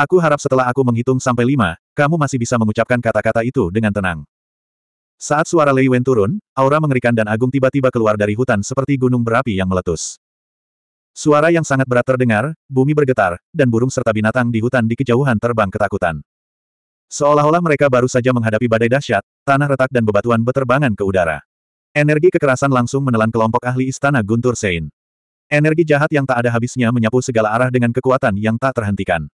Aku harap setelah aku menghitung sampai lima, kamu masih bisa mengucapkan kata-kata itu dengan tenang. Saat suara Lei Wen turun, aura mengerikan dan agung tiba-tiba keluar dari hutan seperti gunung berapi yang meletus. Suara yang sangat berat terdengar, bumi bergetar, dan burung serta binatang di hutan di kejauhan terbang ketakutan. Seolah-olah mereka baru saja menghadapi badai dahsyat, tanah retak dan bebatuan beterbangan ke udara. Energi kekerasan langsung menelan kelompok ahli istana Guntur Sein. Energi jahat yang tak ada habisnya menyapu segala arah dengan kekuatan yang tak terhentikan.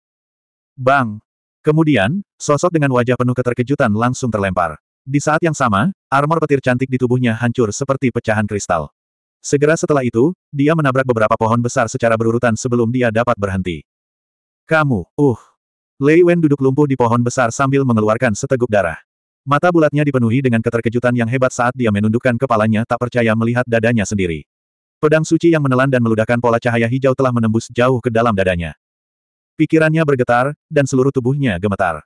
Bang! Kemudian, sosok dengan wajah penuh keterkejutan langsung terlempar. Di saat yang sama, armor petir cantik di tubuhnya hancur seperti pecahan kristal. Segera setelah itu, dia menabrak beberapa pohon besar secara berurutan sebelum dia dapat berhenti. Kamu, uh! Lei Wen duduk lumpuh di pohon besar sambil mengeluarkan seteguk darah. Mata bulatnya dipenuhi dengan keterkejutan yang hebat saat dia menundukkan kepalanya tak percaya melihat dadanya sendiri. Pedang suci yang menelan dan meludahkan pola cahaya hijau telah menembus jauh ke dalam dadanya. Pikirannya bergetar, dan seluruh tubuhnya gemetar.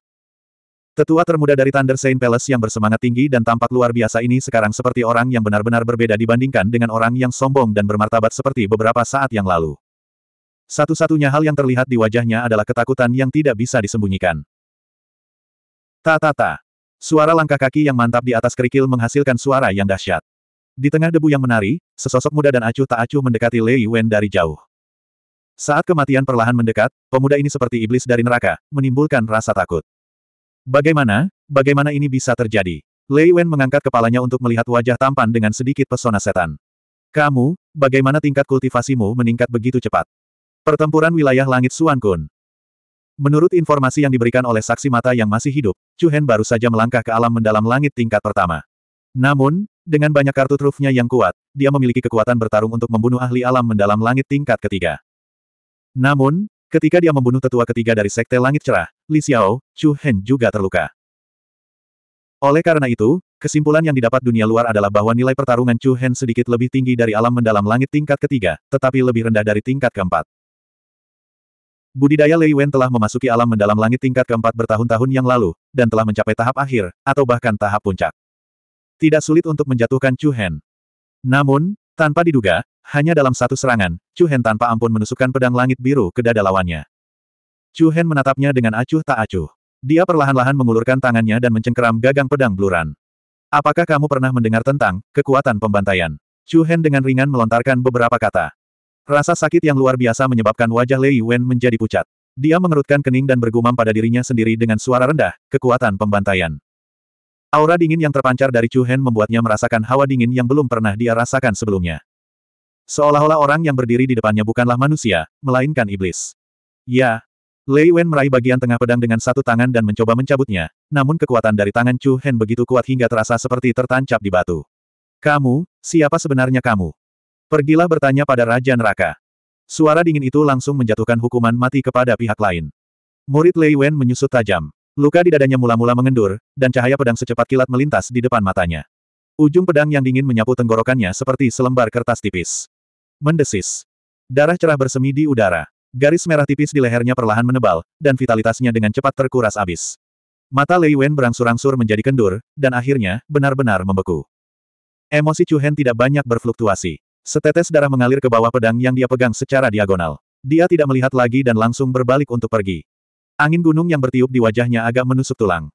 Tetua termuda dari Thunder Saint Palace yang bersemangat tinggi dan tampak luar biasa ini sekarang seperti orang yang benar-benar berbeda dibandingkan dengan orang yang sombong dan bermartabat seperti beberapa saat yang lalu. Satu-satunya hal yang terlihat di wajahnya adalah ketakutan yang tidak bisa disembunyikan. Ta-ta-ta. Suara langkah kaki yang mantap di atas kerikil menghasilkan suara yang dahsyat. Di tengah debu yang menari, sesosok muda dan acuh tak acuh mendekati Lei Wen dari jauh. Saat kematian perlahan mendekat, pemuda ini seperti iblis dari neraka, menimbulkan rasa takut. Bagaimana, bagaimana ini bisa terjadi? Lei Wen mengangkat kepalanya untuk melihat wajah tampan dengan sedikit pesona setan. Kamu, bagaimana tingkat kultivasimu meningkat begitu cepat? Pertempuran wilayah langit Suan Kun. Menurut informasi yang diberikan oleh saksi mata yang masih hidup, Chu Hen baru saja melangkah ke alam mendalam langit tingkat pertama. Namun, dengan banyak kartu trufnya yang kuat, dia memiliki kekuatan bertarung untuk membunuh ahli alam mendalam langit tingkat ketiga. Namun, ketika dia membunuh tetua ketiga dari Sekte Langit Cerah, Li Xiao, Chu Hen juga terluka. Oleh karena itu, kesimpulan yang didapat dunia luar adalah bahwa nilai pertarungan Chu Hen sedikit lebih tinggi dari alam mendalam langit tingkat ketiga, tetapi lebih rendah dari tingkat keempat. Budidaya Lei Wen telah memasuki alam mendalam langit tingkat keempat bertahun-tahun yang lalu, dan telah mencapai tahap akhir, atau bahkan tahap puncak. Tidak sulit untuk menjatuhkan Chu Hen. Namun, tanpa diduga, hanya dalam satu serangan, Chu Hen tanpa ampun menusukkan pedang langit biru ke dada lawannya. Chu Hen menatapnya dengan acuh tak acuh. Dia perlahan-lahan mengulurkan tangannya dan mencengkeram gagang pedang bluran. Apakah kamu pernah mendengar tentang kekuatan pembantaian? Chu Hen dengan ringan melontarkan beberapa kata. Rasa sakit yang luar biasa menyebabkan wajah Lei Wen menjadi pucat. Dia mengerutkan kening dan bergumam pada dirinya sendiri dengan suara rendah, kekuatan pembantaian. Aura dingin yang terpancar dari Chu Hen membuatnya merasakan hawa dingin yang belum pernah dia rasakan sebelumnya. Seolah-olah orang yang berdiri di depannya bukanlah manusia, melainkan iblis. Ya. Lei Wen meraih bagian tengah pedang dengan satu tangan dan mencoba mencabutnya, namun kekuatan dari tangan Chu Hen begitu kuat hingga terasa seperti tertancap di batu. Kamu, siapa sebenarnya kamu? Pergilah bertanya pada Raja Neraka. Suara dingin itu langsung menjatuhkan hukuman mati kepada pihak lain. Murid Lei Wen menyusut tajam. Luka di dadanya mula-mula mengendur, dan cahaya pedang secepat kilat melintas di depan matanya. Ujung pedang yang dingin menyapu tenggorokannya seperti selembar kertas tipis. Mendesis. Darah cerah bersemi di udara. Garis merah tipis di lehernya perlahan menebal, dan vitalitasnya dengan cepat terkuras abis. Mata Lei Wen berangsur-angsur menjadi kendur, dan akhirnya, benar-benar membeku. Emosi Chu Hen tidak banyak berfluktuasi. Setetes darah mengalir ke bawah pedang yang dia pegang secara diagonal. Dia tidak melihat lagi dan langsung berbalik untuk pergi. Angin gunung yang bertiup di wajahnya agak menusuk tulang.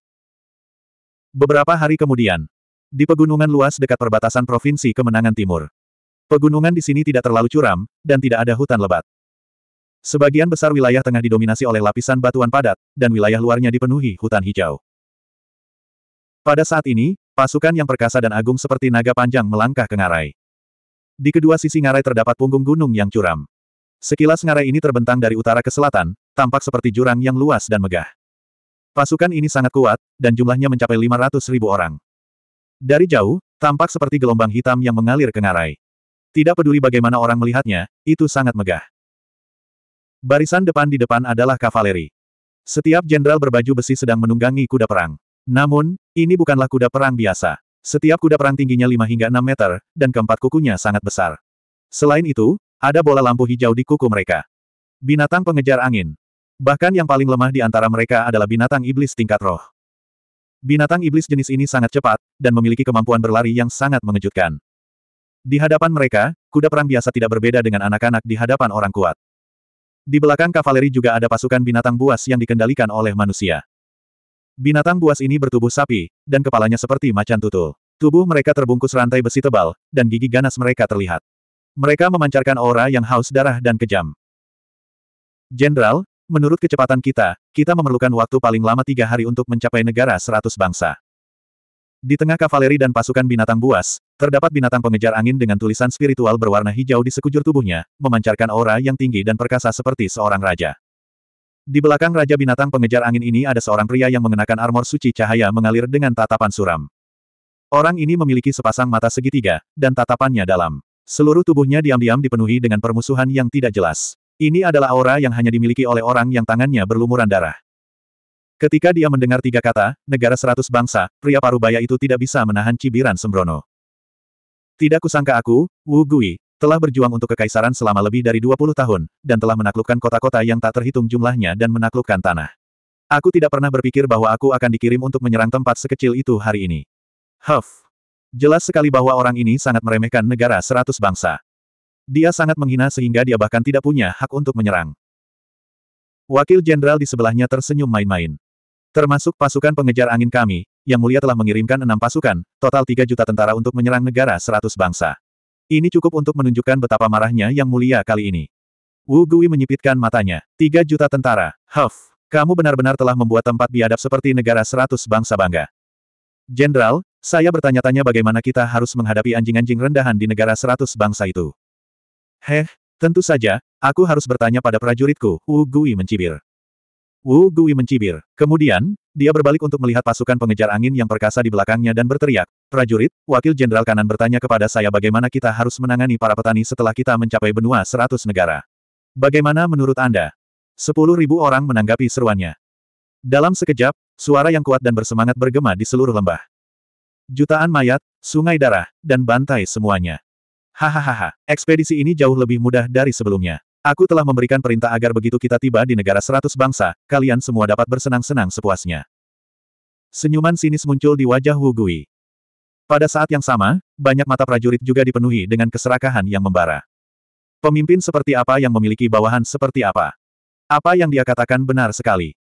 Beberapa hari kemudian, di pegunungan luas dekat perbatasan Provinsi Kemenangan Timur. Pegunungan di sini tidak terlalu curam, dan tidak ada hutan lebat. Sebagian besar wilayah tengah didominasi oleh lapisan batuan padat, dan wilayah luarnya dipenuhi hutan hijau. Pada saat ini, pasukan yang perkasa dan agung seperti naga panjang melangkah ke ngarai. Di kedua sisi ngarai terdapat punggung gunung yang curam. Sekilas ngarai ini terbentang dari utara ke selatan, tampak seperti jurang yang luas dan megah. Pasukan ini sangat kuat, dan jumlahnya mencapai 500 ribu orang. Dari jauh, tampak seperti gelombang hitam yang mengalir ke ngarai. Tidak peduli bagaimana orang melihatnya, itu sangat megah. Barisan depan di depan adalah kavaleri. Setiap jenderal berbaju besi sedang menunggangi kuda perang. Namun, ini bukanlah kuda perang biasa. Setiap kuda perang tingginya 5 hingga 6 meter, dan keempat kukunya sangat besar. Selain itu, ada bola lampu hijau di kuku mereka. Binatang pengejar angin. Bahkan yang paling lemah di antara mereka adalah binatang iblis tingkat roh. Binatang iblis jenis ini sangat cepat, dan memiliki kemampuan berlari yang sangat mengejutkan. Di hadapan mereka, kuda perang biasa tidak berbeda dengan anak-anak di hadapan orang kuat. Di belakang kavaleri juga ada pasukan binatang buas yang dikendalikan oleh manusia. Binatang buas ini bertubuh sapi, dan kepalanya seperti macan tutul. Tubuh mereka terbungkus rantai besi tebal, dan gigi ganas mereka terlihat. Mereka memancarkan aura yang haus darah dan kejam. Jenderal, menurut kecepatan kita, kita memerlukan waktu paling lama tiga hari untuk mencapai negara seratus bangsa. Di tengah kavaleri dan pasukan binatang buas, terdapat binatang pengejar angin dengan tulisan spiritual berwarna hijau di sekujur tubuhnya, memancarkan aura yang tinggi dan perkasa seperti seorang raja. Di belakang raja binatang pengejar angin ini ada seorang pria yang mengenakan armor suci cahaya mengalir dengan tatapan suram. Orang ini memiliki sepasang mata segitiga, dan tatapannya dalam. Seluruh tubuhnya diam-diam dipenuhi dengan permusuhan yang tidak jelas. Ini adalah aura yang hanya dimiliki oleh orang yang tangannya berlumuran darah. Ketika dia mendengar tiga kata, negara seratus bangsa, pria parubaya itu tidak bisa menahan cibiran sembrono. Tidak kusangka aku, Wu Gui, telah berjuang untuk kekaisaran selama lebih dari 20 tahun, dan telah menaklukkan kota-kota yang tak terhitung jumlahnya dan menaklukkan tanah. Aku tidak pernah berpikir bahwa aku akan dikirim untuk menyerang tempat sekecil itu hari ini. Huff! Jelas sekali bahwa orang ini sangat meremehkan negara seratus bangsa. Dia sangat menghina sehingga dia bahkan tidak punya hak untuk menyerang. Wakil jenderal di sebelahnya tersenyum main-main. Termasuk pasukan pengejar angin kami, yang mulia telah mengirimkan enam pasukan, total tiga juta tentara untuk menyerang negara seratus bangsa. Ini cukup untuk menunjukkan betapa marahnya yang mulia kali ini. Wu Gui menyipitkan matanya. Tiga juta tentara. Huff, kamu benar-benar telah membuat tempat biadab seperti negara seratus bangsa bangga. Jenderal, saya bertanya-tanya bagaimana kita harus menghadapi anjing-anjing rendahan di negara seratus bangsa itu. Heh, tentu saja, aku harus bertanya pada prajuritku, Wu Gui mencibir. Wu Gui mencibir. Kemudian, dia berbalik untuk melihat pasukan pengejar angin yang perkasa di belakangnya dan berteriak, Prajurit, Wakil Jenderal Kanan bertanya kepada saya bagaimana kita harus menangani para petani setelah kita mencapai benua seratus negara. Bagaimana menurut Anda? Sepuluh ribu orang menanggapi seruannya. Dalam sekejap, suara yang kuat dan bersemangat bergema di seluruh lembah. Jutaan mayat, sungai darah, dan bantai semuanya. Hahaha, ekspedisi ini jauh lebih mudah dari sebelumnya. Aku telah memberikan perintah agar begitu kita tiba di negara seratus bangsa, kalian semua dapat bersenang-senang sepuasnya. Senyuman sinis muncul di wajah Wu Gui. Pada saat yang sama, banyak mata prajurit juga dipenuhi dengan keserakahan yang membara. Pemimpin seperti apa yang memiliki bawahan seperti apa? Apa yang dia katakan benar sekali.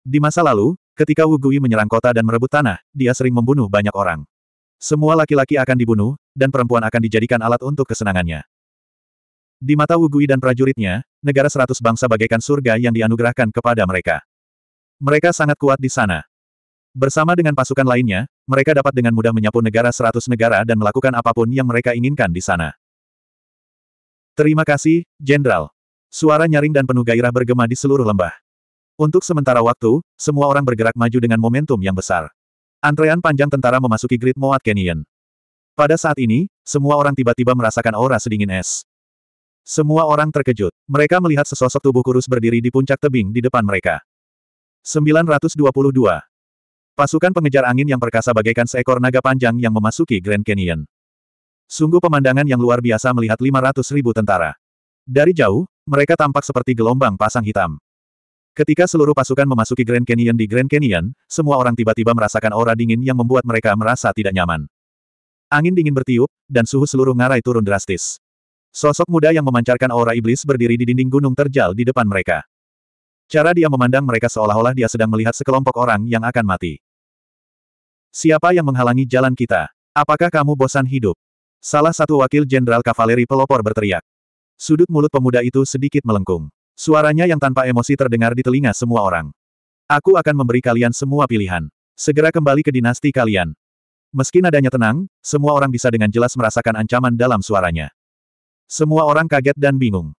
Di masa lalu, Ketika Wu Gui menyerang kota dan merebut tanah, dia sering membunuh banyak orang. Semua laki-laki akan dibunuh, dan perempuan akan dijadikan alat untuk kesenangannya. Di mata Wu Gui dan prajuritnya, negara seratus bangsa bagaikan surga yang dianugerahkan kepada mereka. Mereka sangat kuat di sana. Bersama dengan pasukan lainnya, mereka dapat dengan mudah menyapu negara seratus negara dan melakukan apapun yang mereka inginkan di sana. Terima kasih, Jenderal. Suara nyaring dan penuh gairah bergema di seluruh lembah. Untuk sementara waktu, semua orang bergerak maju dengan momentum yang besar. Antrean panjang tentara memasuki Great Moat Canyon. Pada saat ini, semua orang tiba-tiba merasakan aura sedingin es. Semua orang terkejut. Mereka melihat sesosok tubuh kurus berdiri di puncak tebing di depan mereka. 922. Pasukan pengejar angin yang perkasa bagaikan seekor naga panjang yang memasuki Grand Canyon. Sungguh pemandangan yang luar biasa melihat 500 ribu tentara. Dari jauh, mereka tampak seperti gelombang pasang hitam. Ketika seluruh pasukan memasuki Grand Canyon di Grand Canyon, semua orang tiba-tiba merasakan aura dingin yang membuat mereka merasa tidak nyaman. Angin dingin bertiup, dan suhu seluruh ngarai turun drastis. Sosok muda yang memancarkan aura iblis berdiri di dinding gunung terjal di depan mereka. Cara dia memandang mereka seolah-olah dia sedang melihat sekelompok orang yang akan mati. Siapa yang menghalangi jalan kita? Apakah kamu bosan hidup? Salah satu wakil Jenderal Kavaleri Pelopor berteriak. Sudut mulut pemuda itu sedikit melengkung. Suaranya yang tanpa emosi terdengar di telinga semua orang. Aku akan memberi kalian semua pilihan. Segera kembali ke dinasti kalian. Meski nadanya tenang, semua orang bisa dengan jelas merasakan ancaman dalam suaranya. Semua orang kaget dan bingung.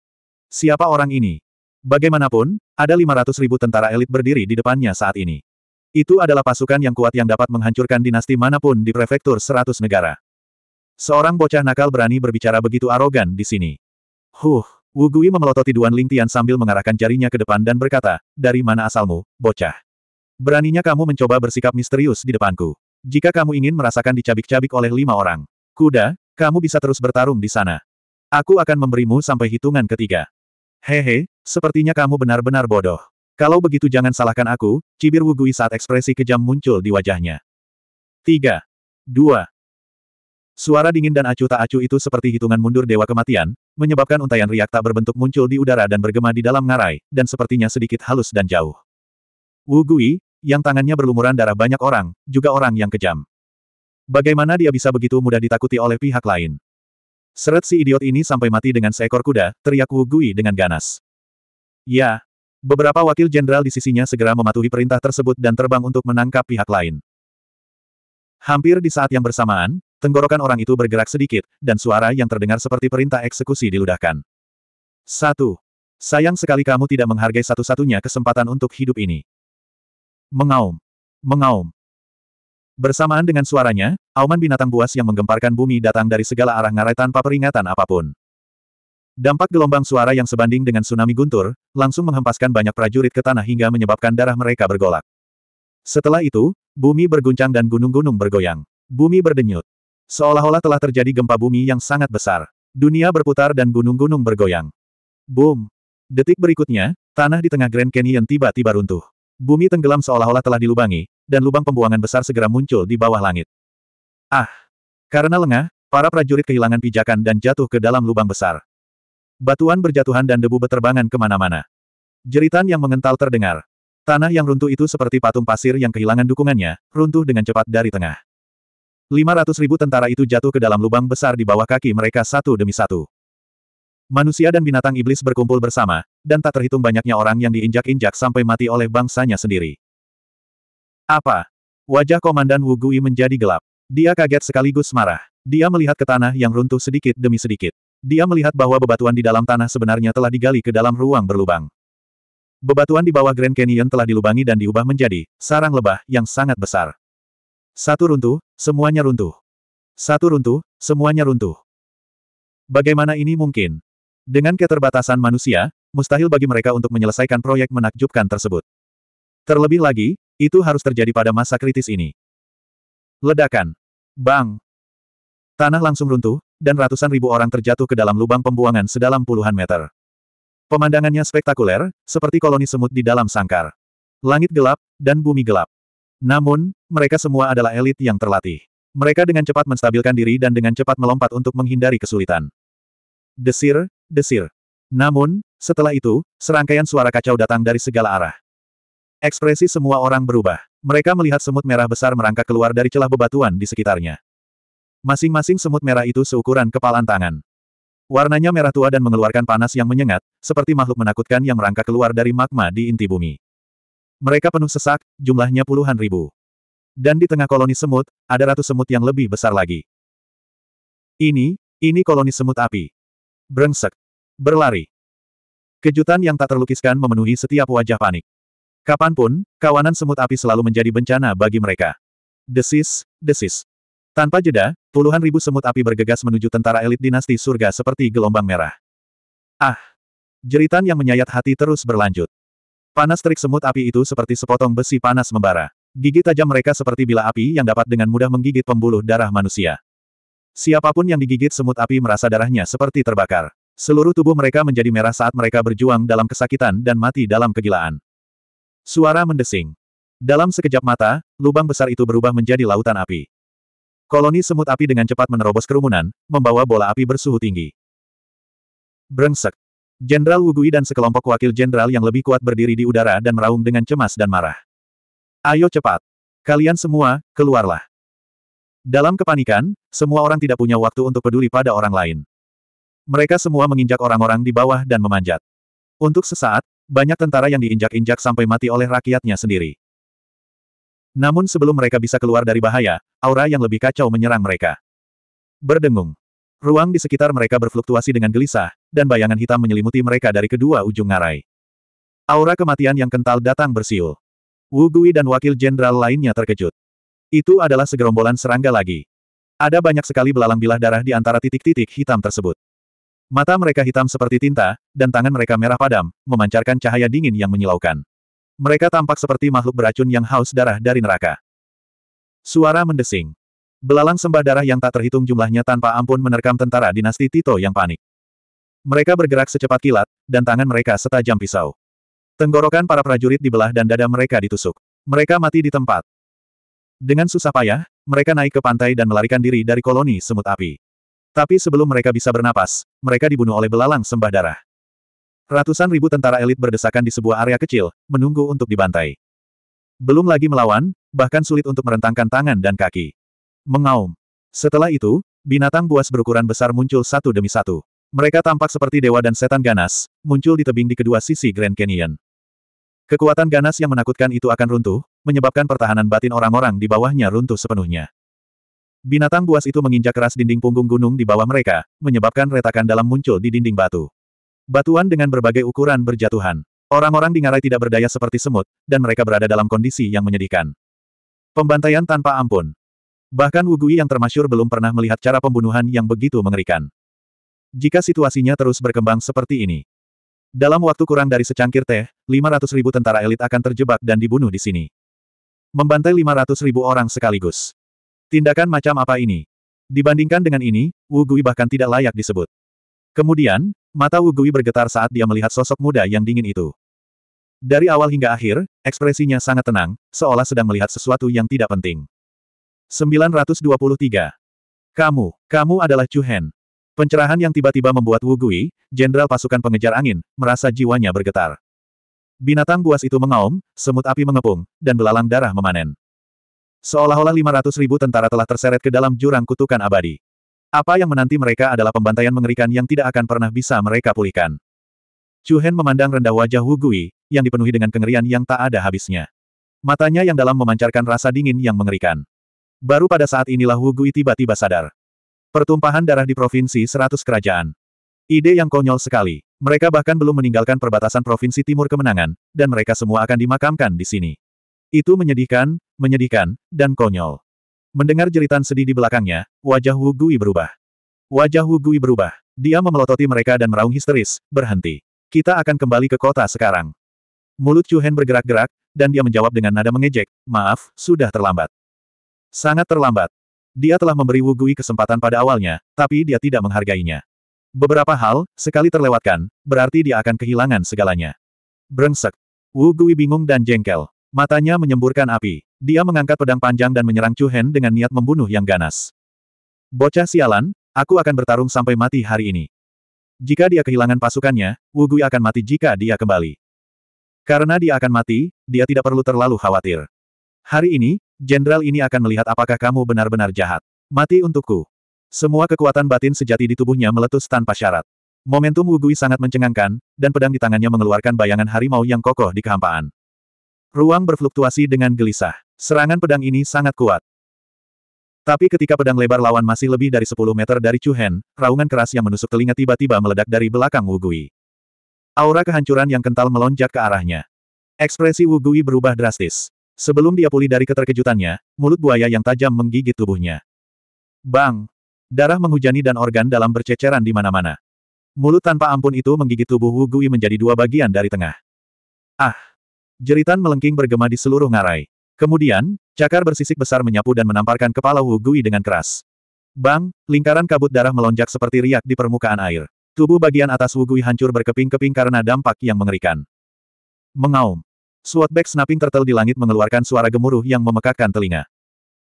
Siapa orang ini? Bagaimanapun, ada 500 ribu tentara elit berdiri di depannya saat ini. Itu adalah pasukan yang kuat yang dapat menghancurkan dinasti manapun di prefektur 100 negara. Seorang bocah nakal berani berbicara begitu arogan di sini. Huh, Wugui memelototi Duan Tian sambil mengarahkan jarinya ke depan dan berkata, dari mana asalmu, bocah? Beraninya kamu mencoba bersikap misterius di depanku. Jika kamu ingin merasakan dicabik-cabik oleh lima orang kuda, kamu bisa terus bertarung di sana. Aku akan memberimu sampai hitungan ketiga. Hehe, sepertinya kamu benar-benar bodoh. Kalau begitu jangan salahkan aku, cibir Wugui saat ekspresi kejam muncul di wajahnya. 3. 2. Suara dingin dan acuh tak acuh itu seperti hitungan mundur dewa kematian, menyebabkan untaian riak tak berbentuk muncul di udara dan bergema di dalam ngarai, dan sepertinya sedikit halus dan jauh. Wu Gui, yang tangannya berlumuran darah banyak orang, juga orang yang kejam. Bagaimana dia bisa begitu mudah ditakuti oleh pihak lain? Seret si idiot ini sampai mati dengan seekor kuda, teriak Wu Gui dengan ganas. Ya. Beberapa wakil jenderal di sisinya segera mematuhi perintah tersebut dan terbang untuk menangkap pihak lain. Hampir di saat yang bersamaan, Tenggorokan orang itu bergerak sedikit, dan suara yang terdengar seperti perintah eksekusi diludahkan. Satu. Sayang sekali kamu tidak menghargai satu-satunya kesempatan untuk hidup ini. Mengaum. Mengaum. Bersamaan dengan suaranya, auman binatang buas yang menggemparkan bumi datang dari segala arah ngarai tanpa peringatan apapun. Dampak gelombang suara yang sebanding dengan tsunami guntur, langsung menghempaskan banyak prajurit ke tanah hingga menyebabkan darah mereka bergolak. Setelah itu, bumi berguncang dan gunung-gunung bergoyang. Bumi berdenyut. Seolah-olah telah terjadi gempa bumi yang sangat besar. Dunia berputar dan gunung-gunung bergoyang. Boom! Detik berikutnya, tanah di tengah Grand Canyon tiba-tiba runtuh. Bumi tenggelam seolah-olah telah dilubangi, dan lubang pembuangan besar segera muncul di bawah langit. Ah! Karena lengah, para prajurit kehilangan pijakan dan jatuh ke dalam lubang besar. Batuan berjatuhan dan debu beterbangan kemana-mana. Jeritan yang mengental terdengar. Tanah yang runtuh itu seperti patung pasir yang kehilangan dukungannya, runtuh dengan cepat dari tengah. 500 ribu tentara itu jatuh ke dalam lubang besar di bawah kaki mereka satu demi satu. Manusia dan binatang iblis berkumpul bersama, dan tak terhitung banyaknya orang yang diinjak-injak sampai mati oleh bangsanya sendiri. Apa? Wajah Komandan Wugui menjadi gelap. Dia kaget sekaligus marah. Dia melihat ke tanah yang runtuh sedikit demi sedikit. Dia melihat bahwa bebatuan di dalam tanah sebenarnya telah digali ke dalam ruang berlubang. Bebatuan di bawah Grand Canyon telah dilubangi dan diubah menjadi sarang lebah yang sangat besar. Satu runtuh, semuanya runtuh. Satu runtuh, semuanya runtuh. Bagaimana ini mungkin? Dengan keterbatasan manusia, mustahil bagi mereka untuk menyelesaikan proyek menakjubkan tersebut. Terlebih lagi, itu harus terjadi pada masa kritis ini. Ledakan. Bang. Tanah langsung runtuh, dan ratusan ribu orang terjatuh ke dalam lubang pembuangan sedalam puluhan meter. Pemandangannya spektakuler, seperti koloni semut di dalam sangkar. Langit gelap, dan bumi gelap. Namun, mereka semua adalah elit yang terlatih. Mereka dengan cepat menstabilkan diri dan dengan cepat melompat untuk menghindari kesulitan. Desir, desir. Namun, setelah itu, serangkaian suara kacau datang dari segala arah. Ekspresi semua orang berubah. Mereka melihat semut merah besar merangkak keluar dari celah bebatuan di sekitarnya. Masing-masing semut merah itu seukuran kepalan tangan. Warnanya merah tua dan mengeluarkan panas yang menyengat, seperti makhluk menakutkan yang merangkak keluar dari magma di inti bumi. Mereka penuh sesak, jumlahnya puluhan ribu. Dan di tengah koloni semut, ada ratu semut yang lebih besar lagi. Ini, ini koloni semut api. Brengsek. Berlari. Kejutan yang tak terlukiskan memenuhi setiap wajah panik. Kapanpun, kawanan semut api selalu menjadi bencana bagi mereka. Desis, desis. Tanpa jeda, puluhan ribu semut api bergegas menuju tentara elit dinasti surga seperti gelombang merah. Ah! Jeritan yang menyayat hati terus berlanjut. Panas terik semut api itu seperti sepotong besi panas membara. Gigi tajam mereka seperti bila api yang dapat dengan mudah menggigit pembuluh darah manusia. Siapapun yang digigit semut api merasa darahnya seperti terbakar. Seluruh tubuh mereka menjadi merah saat mereka berjuang dalam kesakitan dan mati dalam kegilaan. Suara mendesing. Dalam sekejap mata, lubang besar itu berubah menjadi lautan api. Koloni semut api dengan cepat menerobos kerumunan, membawa bola api bersuhu tinggi. Brengsek. Jenderal Wugui dan sekelompok wakil jenderal yang lebih kuat berdiri di udara dan meraung dengan cemas dan marah. Ayo cepat! Kalian semua, keluarlah! Dalam kepanikan, semua orang tidak punya waktu untuk peduli pada orang lain. Mereka semua menginjak orang-orang di bawah dan memanjat. Untuk sesaat, banyak tentara yang diinjak-injak sampai mati oleh rakyatnya sendiri. Namun sebelum mereka bisa keluar dari bahaya, aura yang lebih kacau menyerang mereka. Berdengung. Ruang di sekitar mereka berfluktuasi dengan gelisah, dan bayangan hitam menyelimuti mereka dari kedua ujung ngarai. Aura kematian yang kental datang bersiul. Wu Gui dan wakil jenderal lainnya terkejut. Itu adalah segerombolan serangga lagi. Ada banyak sekali belalang bilah darah di antara titik-titik hitam tersebut. Mata mereka hitam seperti tinta, dan tangan mereka merah padam, memancarkan cahaya dingin yang menyilaukan. Mereka tampak seperti makhluk beracun yang haus darah dari neraka. Suara mendesing. Belalang sembah darah yang tak terhitung jumlahnya tanpa ampun menerkam tentara dinasti Tito yang panik. Mereka bergerak secepat kilat, dan tangan mereka setajam pisau. Tenggorokan para prajurit dibelah dan dada mereka ditusuk. Mereka mati di tempat. Dengan susah payah, mereka naik ke pantai dan melarikan diri dari koloni semut api. Tapi sebelum mereka bisa bernapas, mereka dibunuh oleh belalang sembah darah. Ratusan ribu tentara elit berdesakan di sebuah area kecil, menunggu untuk dibantai. Belum lagi melawan, bahkan sulit untuk merentangkan tangan dan kaki. Mengaum. Setelah itu, binatang buas berukuran besar muncul satu demi satu. Mereka tampak seperti dewa dan setan ganas, muncul di tebing di kedua sisi Grand Canyon. Kekuatan ganas yang menakutkan itu akan runtuh, menyebabkan pertahanan batin orang-orang di bawahnya runtuh sepenuhnya. Binatang buas itu menginjak keras dinding punggung gunung di bawah mereka, menyebabkan retakan dalam muncul di dinding batu. Batuan dengan berbagai ukuran berjatuhan. Orang-orang di ngarai tidak berdaya seperti semut, dan mereka berada dalam kondisi yang menyedihkan. Pembantaian tanpa ampun. Bahkan Wugui yang termasyur belum pernah melihat cara pembunuhan yang begitu mengerikan. Jika situasinya terus berkembang seperti ini. Dalam waktu kurang dari secangkir teh, 500 ribu tentara elit akan terjebak dan dibunuh di sini. Membantai 500 ribu orang sekaligus. Tindakan macam apa ini? Dibandingkan dengan ini, Wugui bahkan tidak layak disebut. Kemudian, mata Wugui bergetar saat dia melihat sosok muda yang dingin itu. Dari awal hingga akhir, ekspresinya sangat tenang, seolah sedang melihat sesuatu yang tidak penting. 923. Kamu, kamu adalah Chu Hen. Pencerahan yang tiba-tiba membuat Wu Gui, jenderal pasukan pengejar angin, merasa jiwanya bergetar. Binatang buas itu mengaum, semut api mengepung, dan belalang darah memanen. Seolah-olah 500 ribu tentara telah terseret ke dalam jurang kutukan abadi. Apa yang menanti mereka adalah pembantaian mengerikan yang tidak akan pernah bisa mereka pulihkan. Chu Hen memandang rendah wajah Wu Gui, yang dipenuhi dengan kengerian yang tak ada habisnya. Matanya yang dalam memancarkan rasa dingin yang mengerikan. Baru pada saat inilah Wu Gui tiba-tiba sadar. Pertumpahan darah di Provinsi Seratus Kerajaan. Ide yang konyol sekali. Mereka bahkan belum meninggalkan perbatasan Provinsi Timur Kemenangan, dan mereka semua akan dimakamkan di sini. Itu menyedihkan, menyedihkan, dan konyol. Mendengar jeritan sedih di belakangnya, wajah Wu Gui berubah. Wajah Wu Gui berubah. Dia memelototi mereka dan meraung histeris, berhenti. Kita akan kembali ke kota sekarang. Mulut Chu Hen bergerak-gerak, dan dia menjawab dengan nada mengejek, maaf, sudah terlambat. Sangat terlambat. Dia telah memberi Wugui kesempatan pada awalnya, tapi dia tidak menghargainya. Beberapa hal, sekali terlewatkan, berarti dia akan kehilangan segalanya. Brengsek. Wugui bingung dan jengkel. Matanya menyemburkan api. Dia mengangkat pedang panjang dan menyerang Chu Hen dengan niat membunuh yang ganas. Bocah sialan, aku akan bertarung sampai mati hari ini. Jika dia kehilangan pasukannya, Wugui akan mati jika dia kembali. Karena dia akan mati, dia tidak perlu terlalu khawatir. Hari ini, jenderal ini akan melihat apakah kamu benar-benar jahat. Mati untukku. Semua kekuatan batin sejati di tubuhnya meletus tanpa syarat. Momentum Wugui sangat mencengangkan, dan pedang di tangannya mengeluarkan bayangan harimau yang kokoh di kehampaan. Ruang berfluktuasi dengan gelisah. Serangan pedang ini sangat kuat. Tapi ketika pedang lebar lawan masih lebih dari 10 meter dari Chu Hen, raungan keras yang menusuk telinga tiba-tiba meledak dari belakang Wugui. Aura kehancuran yang kental melonjak ke arahnya. Ekspresi Wugui berubah drastis. Sebelum dia pulih dari keterkejutannya, mulut buaya yang tajam menggigit tubuhnya. Bang! Darah menghujani dan organ dalam berceceran di mana-mana. Mulut tanpa ampun itu menggigit tubuh Wu Gui menjadi dua bagian dari tengah. Ah! Jeritan melengking bergema di seluruh ngarai. Kemudian, cakar bersisik besar menyapu dan menamparkan kepala Wu Gui dengan keras. Bang! Lingkaran kabut darah melonjak seperti riak di permukaan air. Tubuh bagian atas Wu Gui hancur berkeping-keping karena dampak yang mengerikan. Mengaum. Swatback snapping turtle di langit mengeluarkan suara gemuruh yang memekakkan telinga.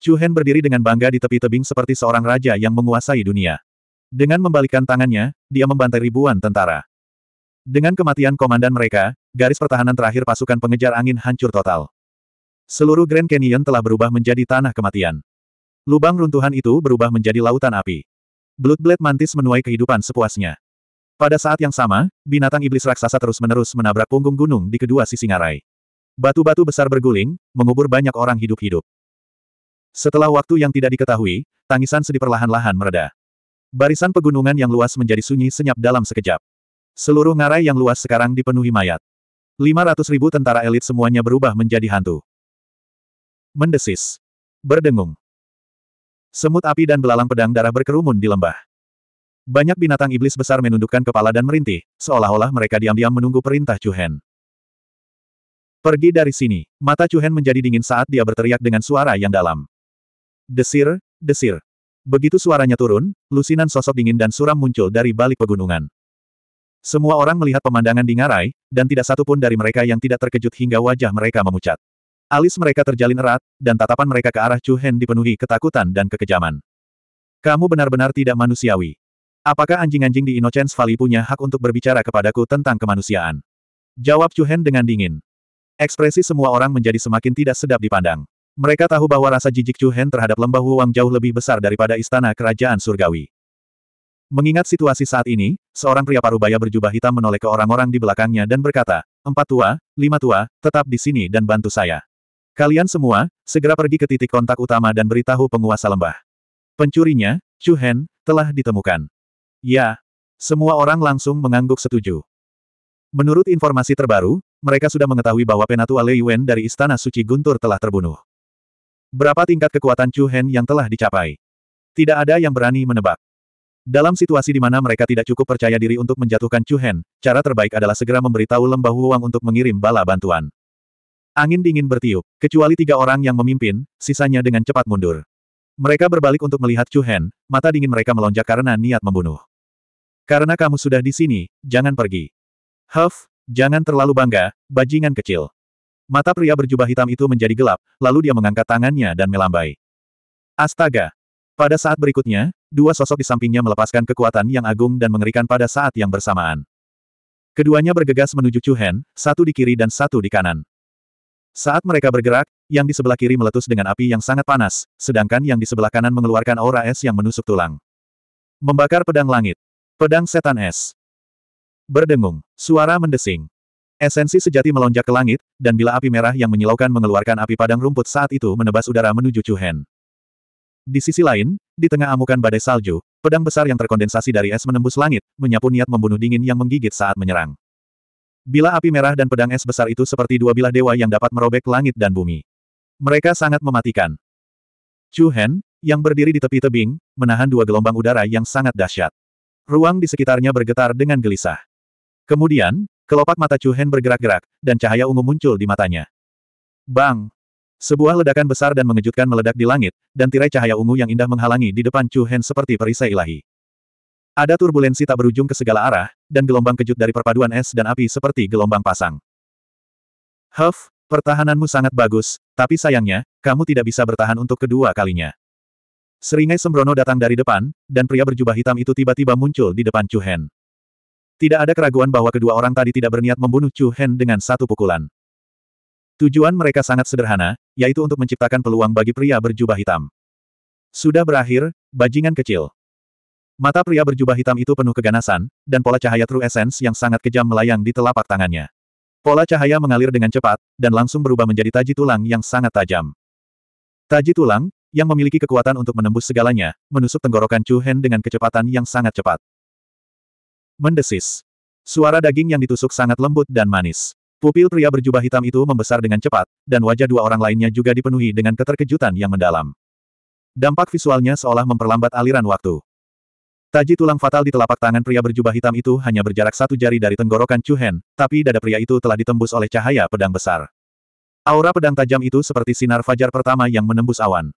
Chu Hen berdiri dengan bangga di tepi tebing seperti seorang raja yang menguasai dunia. Dengan membalikkan tangannya, dia membantai ribuan tentara. Dengan kematian komandan mereka, garis pertahanan terakhir pasukan pengejar angin hancur total. Seluruh Grand Canyon telah berubah menjadi tanah kematian. Lubang runtuhan itu berubah menjadi lautan api. Bloodblade mantis menuai kehidupan sepuasnya. Pada saat yang sama, binatang iblis raksasa terus-menerus menabrak punggung gunung di kedua sisi ngarai. Batu-batu besar berguling, mengubur banyak orang hidup-hidup. Setelah waktu yang tidak diketahui, tangisan sedih perlahan-lahan mereda. Barisan pegunungan yang luas menjadi sunyi senyap dalam sekejap. Seluruh ngarai yang luas sekarang dipenuhi mayat. 500 ribu tentara elit semuanya berubah menjadi hantu. Mendesis. Berdengung. Semut api dan belalang pedang darah berkerumun di lembah. Banyak binatang iblis besar menundukkan kepala dan merintih, seolah-olah mereka diam-diam menunggu perintah Chuhen. Pergi dari sini. Mata Chu Hen menjadi dingin saat dia berteriak dengan suara yang dalam. Desir, desir. Begitu suaranya turun, lusinan sosok dingin dan suram muncul dari balik pegunungan. Semua orang melihat pemandangan di ngarai, dan tidak satu pun dari mereka yang tidak terkejut hingga wajah mereka memucat. Alis mereka terjalin erat, dan tatapan mereka ke arah Chu Hen dipenuhi ketakutan dan kekejaman. Kamu benar-benar tidak manusiawi. Apakah anjing-anjing di Innocence Valley punya hak untuk berbicara kepadaku tentang kemanusiaan? Jawab Chu Hen dengan dingin. Ekspresi semua orang menjadi semakin tidak sedap dipandang. Mereka tahu bahwa rasa jijik Chu Hen terhadap lembah Huang jauh lebih besar daripada istana kerajaan surgawi. Mengingat situasi saat ini, seorang pria parubaya berjubah hitam menoleh ke orang-orang di belakangnya dan berkata, Empat tua, lima tua, tetap di sini dan bantu saya. Kalian semua, segera pergi ke titik kontak utama dan beritahu penguasa lembah. Pencurinya, Chu Hen, telah ditemukan. Ya. Semua orang langsung mengangguk setuju. Menurut informasi terbaru, mereka sudah mengetahui bahwa Penatua Lei Wen dari Istana Suci Guntur telah terbunuh. Berapa tingkat kekuatan Chu Hen yang telah dicapai? Tidak ada yang berani menebak. Dalam situasi di mana mereka tidak cukup percaya diri untuk menjatuhkan Chu Hen, cara terbaik adalah segera memberitahu Lembah Huang untuk mengirim bala bantuan. Angin dingin bertiup, kecuali tiga orang yang memimpin, sisanya dengan cepat mundur. Mereka berbalik untuk melihat Chu Hen, mata dingin mereka melonjak karena niat membunuh. Karena kamu sudah di sini, jangan pergi. Huff, Jangan terlalu bangga, bajingan kecil. Mata pria berjubah hitam itu menjadi gelap, lalu dia mengangkat tangannya dan melambai. Astaga! Pada saat berikutnya, dua sosok di sampingnya melepaskan kekuatan yang agung dan mengerikan pada saat yang bersamaan. Keduanya bergegas menuju Chuhen, satu di kiri dan satu di kanan. Saat mereka bergerak, yang di sebelah kiri meletus dengan api yang sangat panas, sedangkan yang di sebelah kanan mengeluarkan aura es yang menusuk tulang. Membakar pedang langit. Pedang setan es. Berdengung, suara mendesing. Esensi sejati melonjak ke langit, dan bila api merah yang menyilaukan mengeluarkan api padang rumput saat itu menebas udara menuju Chuhen. Di sisi lain, di tengah amukan badai salju, pedang besar yang terkondensasi dari es menembus langit, menyapu niat membunuh dingin yang menggigit saat menyerang. Bila api merah dan pedang es besar itu seperti dua bilah dewa yang dapat merobek langit dan bumi. Mereka sangat mematikan. Chu Hen, yang berdiri di tepi tebing, menahan dua gelombang udara yang sangat dahsyat. Ruang di sekitarnya bergetar dengan gelisah. Kemudian, kelopak mata Chu Hen bergerak-gerak, dan cahaya ungu muncul di matanya. Bang! Sebuah ledakan besar dan mengejutkan meledak di langit, dan tirai cahaya ungu yang indah menghalangi di depan Chu Hen seperti perisai ilahi. Ada turbulensi tak berujung ke segala arah, dan gelombang kejut dari perpaduan es dan api seperti gelombang pasang. Huff, pertahananmu sangat bagus, tapi sayangnya, kamu tidak bisa bertahan untuk kedua kalinya. Seringai sembrono datang dari depan, dan pria berjubah hitam itu tiba-tiba muncul di depan Chu Hen. Tidak ada keraguan bahwa kedua orang tadi tidak berniat membunuh Chu Hen dengan satu pukulan. Tujuan mereka sangat sederhana, yaitu untuk menciptakan peluang bagi pria berjubah hitam. Sudah berakhir, bajingan kecil. Mata pria berjubah hitam itu penuh keganasan, dan pola cahaya True Essence yang sangat kejam melayang di telapak tangannya. Pola cahaya mengalir dengan cepat, dan langsung berubah menjadi taji tulang yang sangat tajam. Taji tulang, yang memiliki kekuatan untuk menembus segalanya, menusuk tenggorokan Chu Hen dengan kecepatan yang sangat cepat mendesis. Suara daging yang ditusuk sangat lembut dan manis. Pupil pria berjubah hitam itu membesar dengan cepat, dan wajah dua orang lainnya juga dipenuhi dengan keterkejutan yang mendalam. Dampak visualnya seolah memperlambat aliran waktu. Taji tulang fatal di telapak tangan pria berjubah hitam itu hanya berjarak satu jari dari tenggorokan Chuhen, tapi dada pria itu telah ditembus oleh cahaya pedang besar. Aura pedang tajam itu seperti sinar fajar pertama yang menembus awan.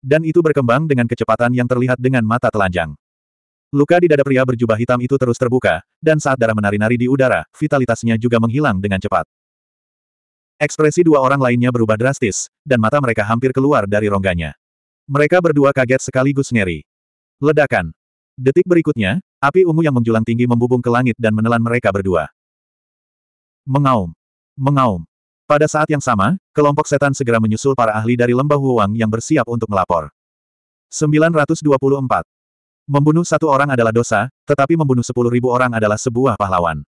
Dan itu berkembang dengan kecepatan yang terlihat dengan mata telanjang. Luka di dada pria berjubah hitam itu terus terbuka, dan saat darah menari-nari di udara, vitalitasnya juga menghilang dengan cepat. Ekspresi dua orang lainnya berubah drastis, dan mata mereka hampir keluar dari rongganya. Mereka berdua kaget sekaligus ngeri. Ledakan. Detik berikutnya, api ungu yang menjulang tinggi membubung ke langit dan menelan mereka berdua. Mengaum. Mengaum. Pada saat yang sama, kelompok setan segera menyusul para ahli dari lembah Huang yang bersiap untuk melapor. 924. Membunuh satu orang adalah dosa, tetapi membunuh sepuluh ribu orang adalah sebuah pahlawan.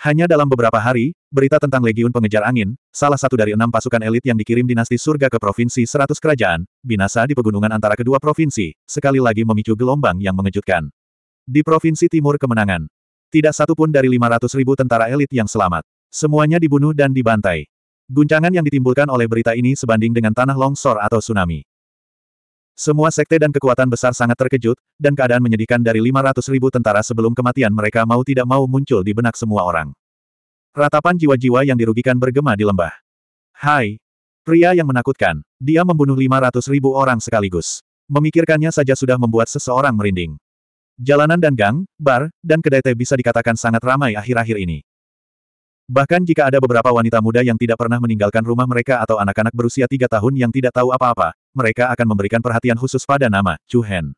Hanya dalam beberapa hari, berita tentang Legiun Pengejar Angin, salah satu dari enam pasukan elit yang dikirim dinasti surga ke Provinsi Seratus Kerajaan, binasa di pegunungan antara kedua provinsi, sekali lagi memicu gelombang yang mengejutkan. Di Provinsi Timur Kemenangan, tidak satupun dari lima ratus ribu tentara elit yang selamat. Semuanya dibunuh dan dibantai. Guncangan yang ditimbulkan oleh berita ini sebanding dengan tanah longsor atau tsunami. Semua sekte dan kekuatan besar sangat terkejut, dan keadaan menyedihkan dari 500 ribu tentara sebelum kematian mereka mau tidak mau muncul di benak semua orang. Ratapan jiwa-jiwa yang dirugikan bergema di lembah. Hai! Pria yang menakutkan, dia membunuh 500 ribu orang sekaligus. Memikirkannya saja sudah membuat seseorang merinding. Jalanan dan gang, bar, dan kedai teh bisa dikatakan sangat ramai akhir-akhir ini. Bahkan jika ada beberapa wanita muda yang tidak pernah meninggalkan rumah mereka atau anak-anak berusia tiga tahun yang tidak tahu apa-apa, mereka akan memberikan perhatian khusus pada nama Chu Hen.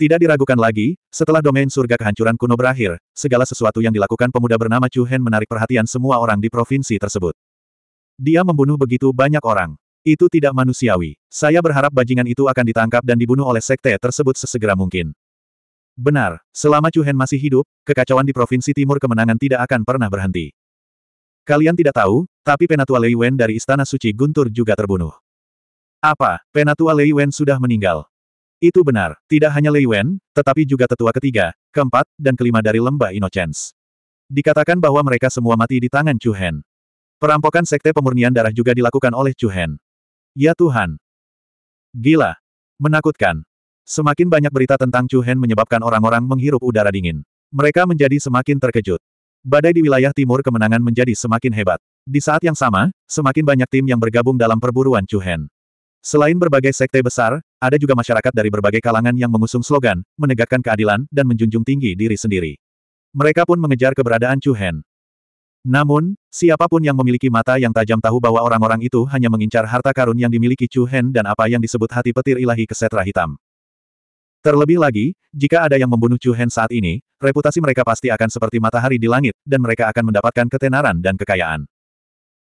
Tidak diragukan lagi, setelah domain surga kehancuran kuno berakhir, segala sesuatu yang dilakukan pemuda bernama Chu Hen menarik perhatian semua orang di provinsi tersebut. Dia membunuh begitu banyak orang. Itu tidak manusiawi. Saya berharap bajingan itu akan ditangkap dan dibunuh oleh sekte tersebut sesegera mungkin. Benar, selama Chu Hen masih hidup, kekacauan di Provinsi Timur Kemenangan tidak akan pernah berhenti. Kalian tidak tahu, tapi Penatua Lei Wen dari Istana Suci Guntur juga terbunuh. Apa, Penatua Lei Wen sudah meninggal? Itu benar, tidak hanya Lei Wen, tetapi juga tetua ketiga, keempat, dan kelima dari lembah Innocence. Dikatakan bahwa mereka semua mati di tangan Chu Hen. Perampokan sekte pemurnian darah juga dilakukan oleh Chu Hen. Ya Tuhan. Gila. Menakutkan. Semakin banyak berita tentang Chu Hen menyebabkan orang-orang menghirup udara dingin. Mereka menjadi semakin terkejut. Badai di wilayah timur kemenangan menjadi semakin hebat. Di saat yang sama, semakin banyak tim yang bergabung dalam perburuan Chu Hen. Selain berbagai sekte besar, ada juga masyarakat dari berbagai kalangan yang mengusung slogan, menegakkan keadilan, dan menjunjung tinggi diri sendiri. Mereka pun mengejar keberadaan Chu Hen. Namun, siapapun yang memiliki mata yang tajam tahu bahwa orang-orang itu hanya mengincar harta karun yang dimiliki Chu Hen dan apa yang disebut hati petir ilahi kesetra hitam. Terlebih lagi, jika ada yang membunuh Chu Hen saat ini, reputasi mereka pasti akan seperti matahari di langit, dan mereka akan mendapatkan ketenaran dan kekayaan.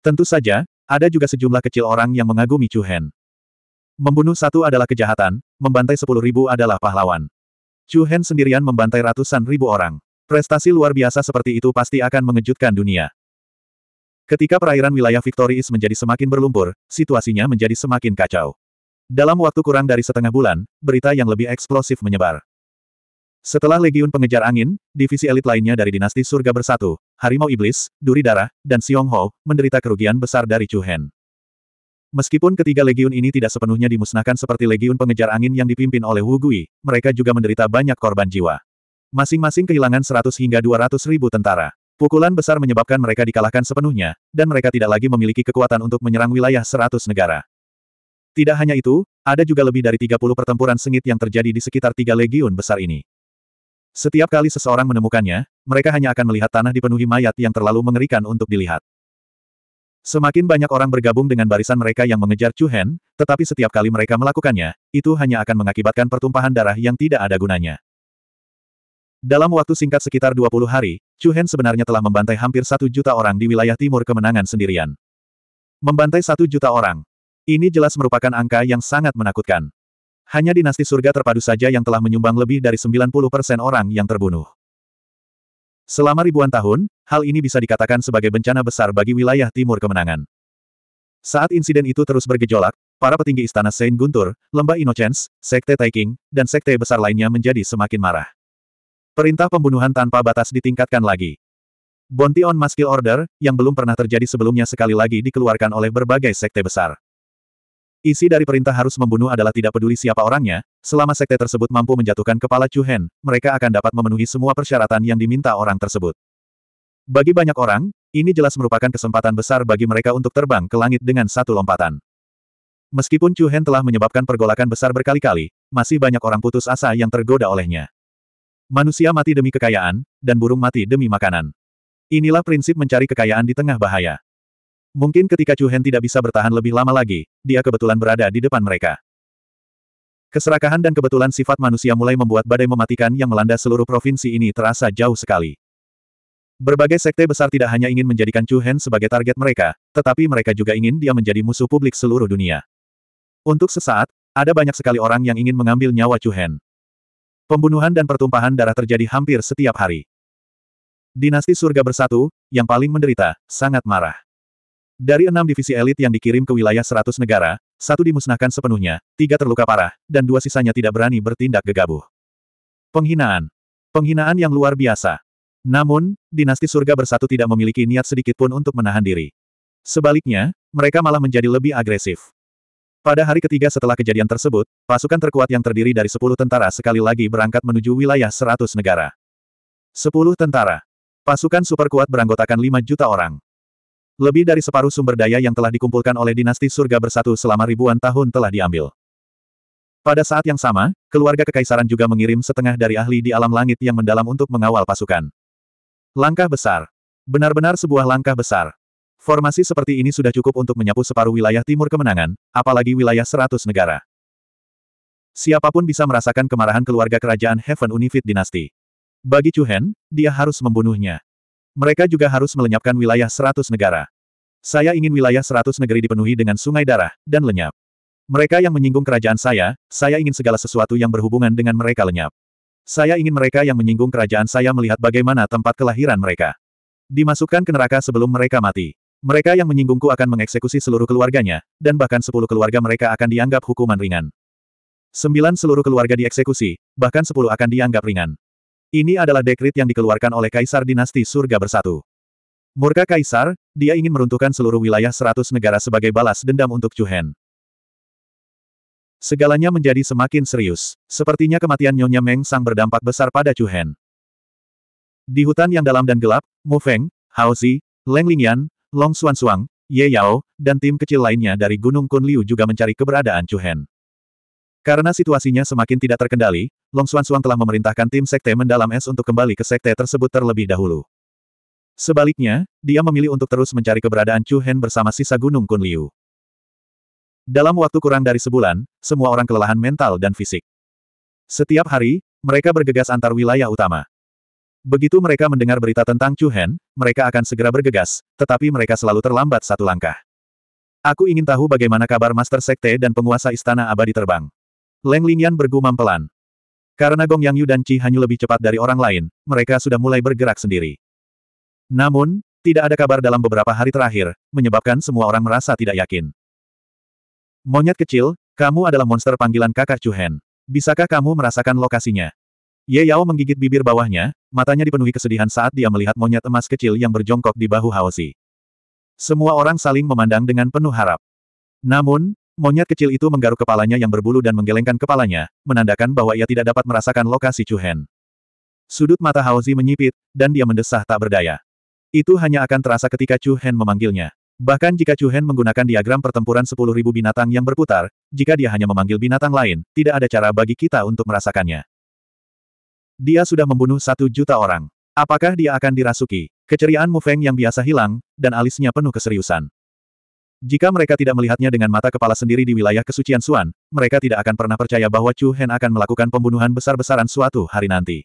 Tentu saja, ada juga sejumlah kecil orang yang mengagumi Chu Hen. Membunuh satu adalah kejahatan, membantai sepuluh ribu adalah pahlawan. Chu Hen sendirian membantai ratusan ribu orang. Prestasi luar biasa seperti itu pasti akan mengejutkan dunia. Ketika perairan wilayah Victorious menjadi semakin berlumpur, situasinya menjadi semakin kacau. Dalam waktu kurang dari setengah bulan, berita yang lebih eksplosif menyebar. Setelah Legiun Pengejar Angin, divisi elit lainnya dari dinasti Surga Bersatu, Harimau Iblis, Duri Darah, dan Siong Ho, menderita kerugian besar dari Chu Hen. Meskipun ketiga legiun ini tidak sepenuhnya dimusnahkan seperti legiun pengejar angin yang dipimpin oleh Wu Gui, mereka juga menderita banyak korban jiwa. Masing-masing kehilangan 100 hingga 200 ribu tentara. Pukulan besar menyebabkan mereka dikalahkan sepenuhnya, dan mereka tidak lagi memiliki kekuatan untuk menyerang wilayah 100 negara. Tidak hanya itu, ada juga lebih dari 30 pertempuran sengit yang terjadi di sekitar tiga legiun besar ini. Setiap kali seseorang menemukannya, mereka hanya akan melihat tanah dipenuhi mayat yang terlalu mengerikan untuk dilihat. Semakin banyak orang bergabung dengan barisan mereka yang mengejar Chu Hen, tetapi setiap kali mereka melakukannya, itu hanya akan mengakibatkan pertumpahan darah yang tidak ada gunanya. Dalam waktu singkat sekitar 20 hari, Chu Hen sebenarnya telah membantai hampir satu juta orang di wilayah timur kemenangan sendirian. Membantai satu juta orang, ini jelas merupakan angka yang sangat menakutkan. Hanya dinasti surga terpadu saja yang telah menyumbang lebih dari 90% orang yang terbunuh. Selama ribuan tahun, hal ini bisa dikatakan sebagai bencana besar bagi wilayah timur kemenangan. Saat insiden itu terus bergejolak, para petinggi istana Saint Guntur, Lembah Innocence, Sekte Taiking, dan Sekte besar lainnya menjadi semakin marah. Perintah pembunuhan tanpa batas ditingkatkan lagi. Bounty on Maskil Order, yang belum pernah terjadi sebelumnya sekali lagi dikeluarkan oleh berbagai sekte besar. Isi dari perintah harus membunuh adalah tidak peduli siapa orangnya, selama sekte tersebut mampu menjatuhkan kepala Chu Hen, mereka akan dapat memenuhi semua persyaratan yang diminta orang tersebut. Bagi banyak orang, ini jelas merupakan kesempatan besar bagi mereka untuk terbang ke langit dengan satu lompatan. Meskipun Chu Hen telah menyebabkan pergolakan besar berkali-kali, masih banyak orang putus asa yang tergoda olehnya. Manusia mati demi kekayaan, dan burung mati demi makanan. Inilah prinsip mencari kekayaan di tengah bahaya. Mungkin ketika Chu Hen tidak bisa bertahan lebih lama lagi, dia kebetulan berada di depan mereka. Keserakahan dan kebetulan sifat manusia mulai membuat badai mematikan yang melanda seluruh provinsi ini terasa jauh sekali. Berbagai sekte besar tidak hanya ingin menjadikan Chu Hen sebagai target mereka, tetapi mereka juga ingin dia menjadi musuh publik seluruh dunia. Untuk sesaat, ada banyak sekali orang yang ingin mengambil nyawa Chu Hen. Pembunuhan dan pertumpahan darah terjadi hampir setiap hari. Dinasti surga bersatu, yang paling menderita, sangat marah. Dari enam divisi elit yang dikirim ke wilayah seratus negara, satu dimusnahkan sepenuhnya, tiga terluka parah, dan dua sisanya tidak berani bertindak gegabah. Penghinaan. Penghinaan yang luar biasa. Namun, dinasti surga bersatu tidak memiliki niat sedikitpun untuk menahan diri. Sebaliknya, mereka malah menjadi lebih agresif. Pada hari ketiga setelah kejadian tersebut, pasukan terkuat yang terdiri dari sepuluh tentara sekali lagi berangkat menuju wilayah seratus negara. Sepuluh tentara. Pasukan super kuat beranggotakan lima juta orang. Lebih dari separuh sumber daya yang telah dikumpulkan oleh dinasti surga bersatu selama ribuan tahun telah diambil. Pada saat yang sama, keluarga kekaisaran juga mengirim setengah dari ahli di alam langit yang mendalam untuk mengawal pasukan. Langkah besar. Benar-benar sebuah langkah besar. Formasi seperti ini sudah cukup untuk menyapu separuh wilayah timur kemenangan, apalagi wilayah seratus negara. Siapapun bisa merasakan kemarahan keluarga kerajaan Heaven Unified Dynasty. Bagi Chu Hen, dia harus membunuhnya. Mereka juga harus melenyapkan wilayah seratus negara. Saya ingin wilayah seratus negeri dipenuhi dengan sungai darah, dan lenyap. Mereka yang menyinggung kerajaan saya, saya ingin segala sesuatu yang berhubungan dengan mereka lenyap. Saya ingin mereka yang menyinggung kerajaan saya melihat bagaimana tempat kelahiran mereka. Dimasukkan ke neraka sebelum mereka mati. Mereka yang menyinggungku akan mengeksekusi seluruh keluarganya, dan bahkan sepuluh keluarga mereka akan dianggap hukuman ringan. Sembilan seluruh keluarga dieksekusi, bahkan sepuluh akan dianggap ringan. Ini adalah dekrit yang dikeluarkan oleh Kaisar Dinasti Surga Bersatu. Murka Kaisar, dia ingin meruntuhkan seluruh wilayah seratus negara sebagai balas dendam untuk Chuhen. Segalanya menjadi semakin serius. Sepertinya kematian Nyonya Meng Sang berdampak besar pada Chuhen. Di hutan yang dalam dan gelap, Mu Feng, Hao Zi, Leng Lingyan, Long Xuan Suang, Ye Yao, dan tim kecil lainnya dari Gunung Kun Liu juga mencari keberadaan Chuhen. Karena situasinya semakin tidak terkendali, Long Xuan Xuan telah memerintahkan tim Sekte Mendalam Es untuk kembali ke Sekte tersebut terlebih dahulu. Sebaliknya, dia memilih untuk terus mencari keberadaan Chu Hen bersama sisa Gunung Kun Liu. Dalam waktu kurang dari sebulan, semua orang kelelahan mental dan fisik. Setiap hari, mereka bergegas antar wilayah utama. Begitu mereka mendengar berita tentang Chu Hen, mereka akan segera bergegas, tetapi mereka selalu terlambat satu langkah. Aku ingin tahu bagaimana kabar Master Sekte dan penguasa Istana Abadi terbang. Leng Lingyan bergumam pelan. Karena Gong Yang Yu dan Qi Hanyu lebih cepat dari orang lain, mereka sudah mulai bergerak sendiri. Namun, tidak ada kabar dalam beberapa hari terakhir, menyebabkan semua orang merasa tidak yakin. Monyet kecil, kamu adalah monster panggilan kakak Chuhen. Bisakah kamu merasakan lokasinya? Ye Yao menggigit bibir bawahnya, matanya dipenuhi kesedihan saat dia melihat monyet emas kecil yang berjongkok di bahu Haosi. Semua orang saling memandang dengan penuh harap. Namun, Monyet kecil itu menggaruk kepalanya yang berbulu dan menggelengkan kepalanya, menandakan bahwa ia tidak dapat merasakan lokasi Chu Hen. Sudut mata Haozi menyipit, dan dia mendesah tak berdaya. Itu hanya akan terasa ketika Chu Hen memanggilnya. Bahkan jika Chu Hen menggunakan diagram pertempuran 10.000 binatang yang berputar, jika dia hanya memanggil binatang lain, tidak ada cara bagi kita untuk merasakannya. Dia sudah membunuh satu juta orang. Apakah dia akan dirasuki? Keceriaan Mu Feng yang biasa hilang, dan alisnya penuh keseriusan. Jika mereka tidak melihatnya dengan mata kepala sendiri di wilayah kesucian Suan, mereka tidak akan pernah percaya bahwa Chu Hen akan melakukan pembunuhan besar-besaran suatu hari nanti.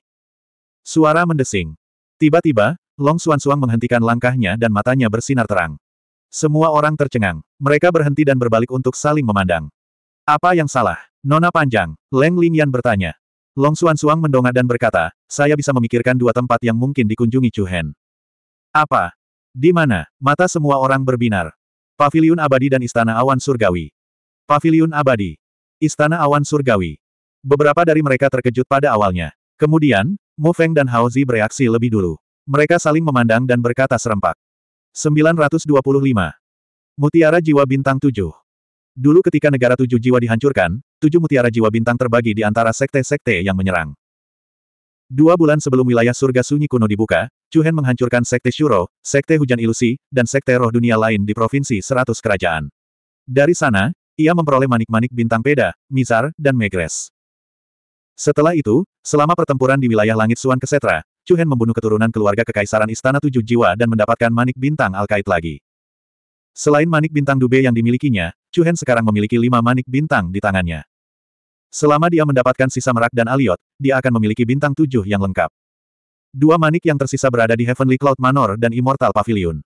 Suara mendesing. Tiba-tiba, Long Suan Suang menghentikan langkahnya dan matanya bersinar terang. Semua orang tercengang. Mereka berhenti dan berbalik untuk saling memandang. Apa yang salah? Nona panjang, Leng Lingyan bertanya. Long Suan Suang mendongak dan berkata, saya bisa memikirkan dua tempat yang mungkin dikunjungi Chu Hen. Apa? Di mana? Mata semua orang berbinar. Paviliun Abadi dan Istana Awan Surgawi. Paviliun Abadi. Istana Awan Surgawi. Beberapa dari mereka terkejut pada awalnya. Kemudian, Mo Feng dan Hao Zi bereaksi lebih dulu. Mereka saling memandang dan berkata serempak. 925. Mutiara Jiwa Bintang 7. Dulu ketika negara tujuh jiwa dihancurkan, tujuh mutiara jiwa bintang terbagi di antara sekte-sekte yang menyerang. Dua bulan sebelum wilayah surga sunyi kuno dibuka, Chuhen menghancurkan Sekte Shuro, Sekte Hujan Ilusi, dan Sekte Roh Dunia lain di Provinsi Seratus Kerajaan. Dari sana, ia memperoleh manik-manik bintang peda, misar, dan Megres. Setelah itu, selama pertempuran di wilayah Langit Suan Kesetra, Chuhen membunuh keturunan keluarga Kekaisaran Istana Tujuh Jiwa dan mendapatkan manik bintang Alkait lagi. Selain manik bintang Dube yang dimilikinya, Chuhen sekarang memiliki lima manik bintang di tangannya. Selama dia mendapatkan sisa merak dan aliot, dia akan memiliki bintang tujuh yang lengkap. Dua manik yang tersisa berada di Heavenly Cloud Manor dan Immortal Pavilion.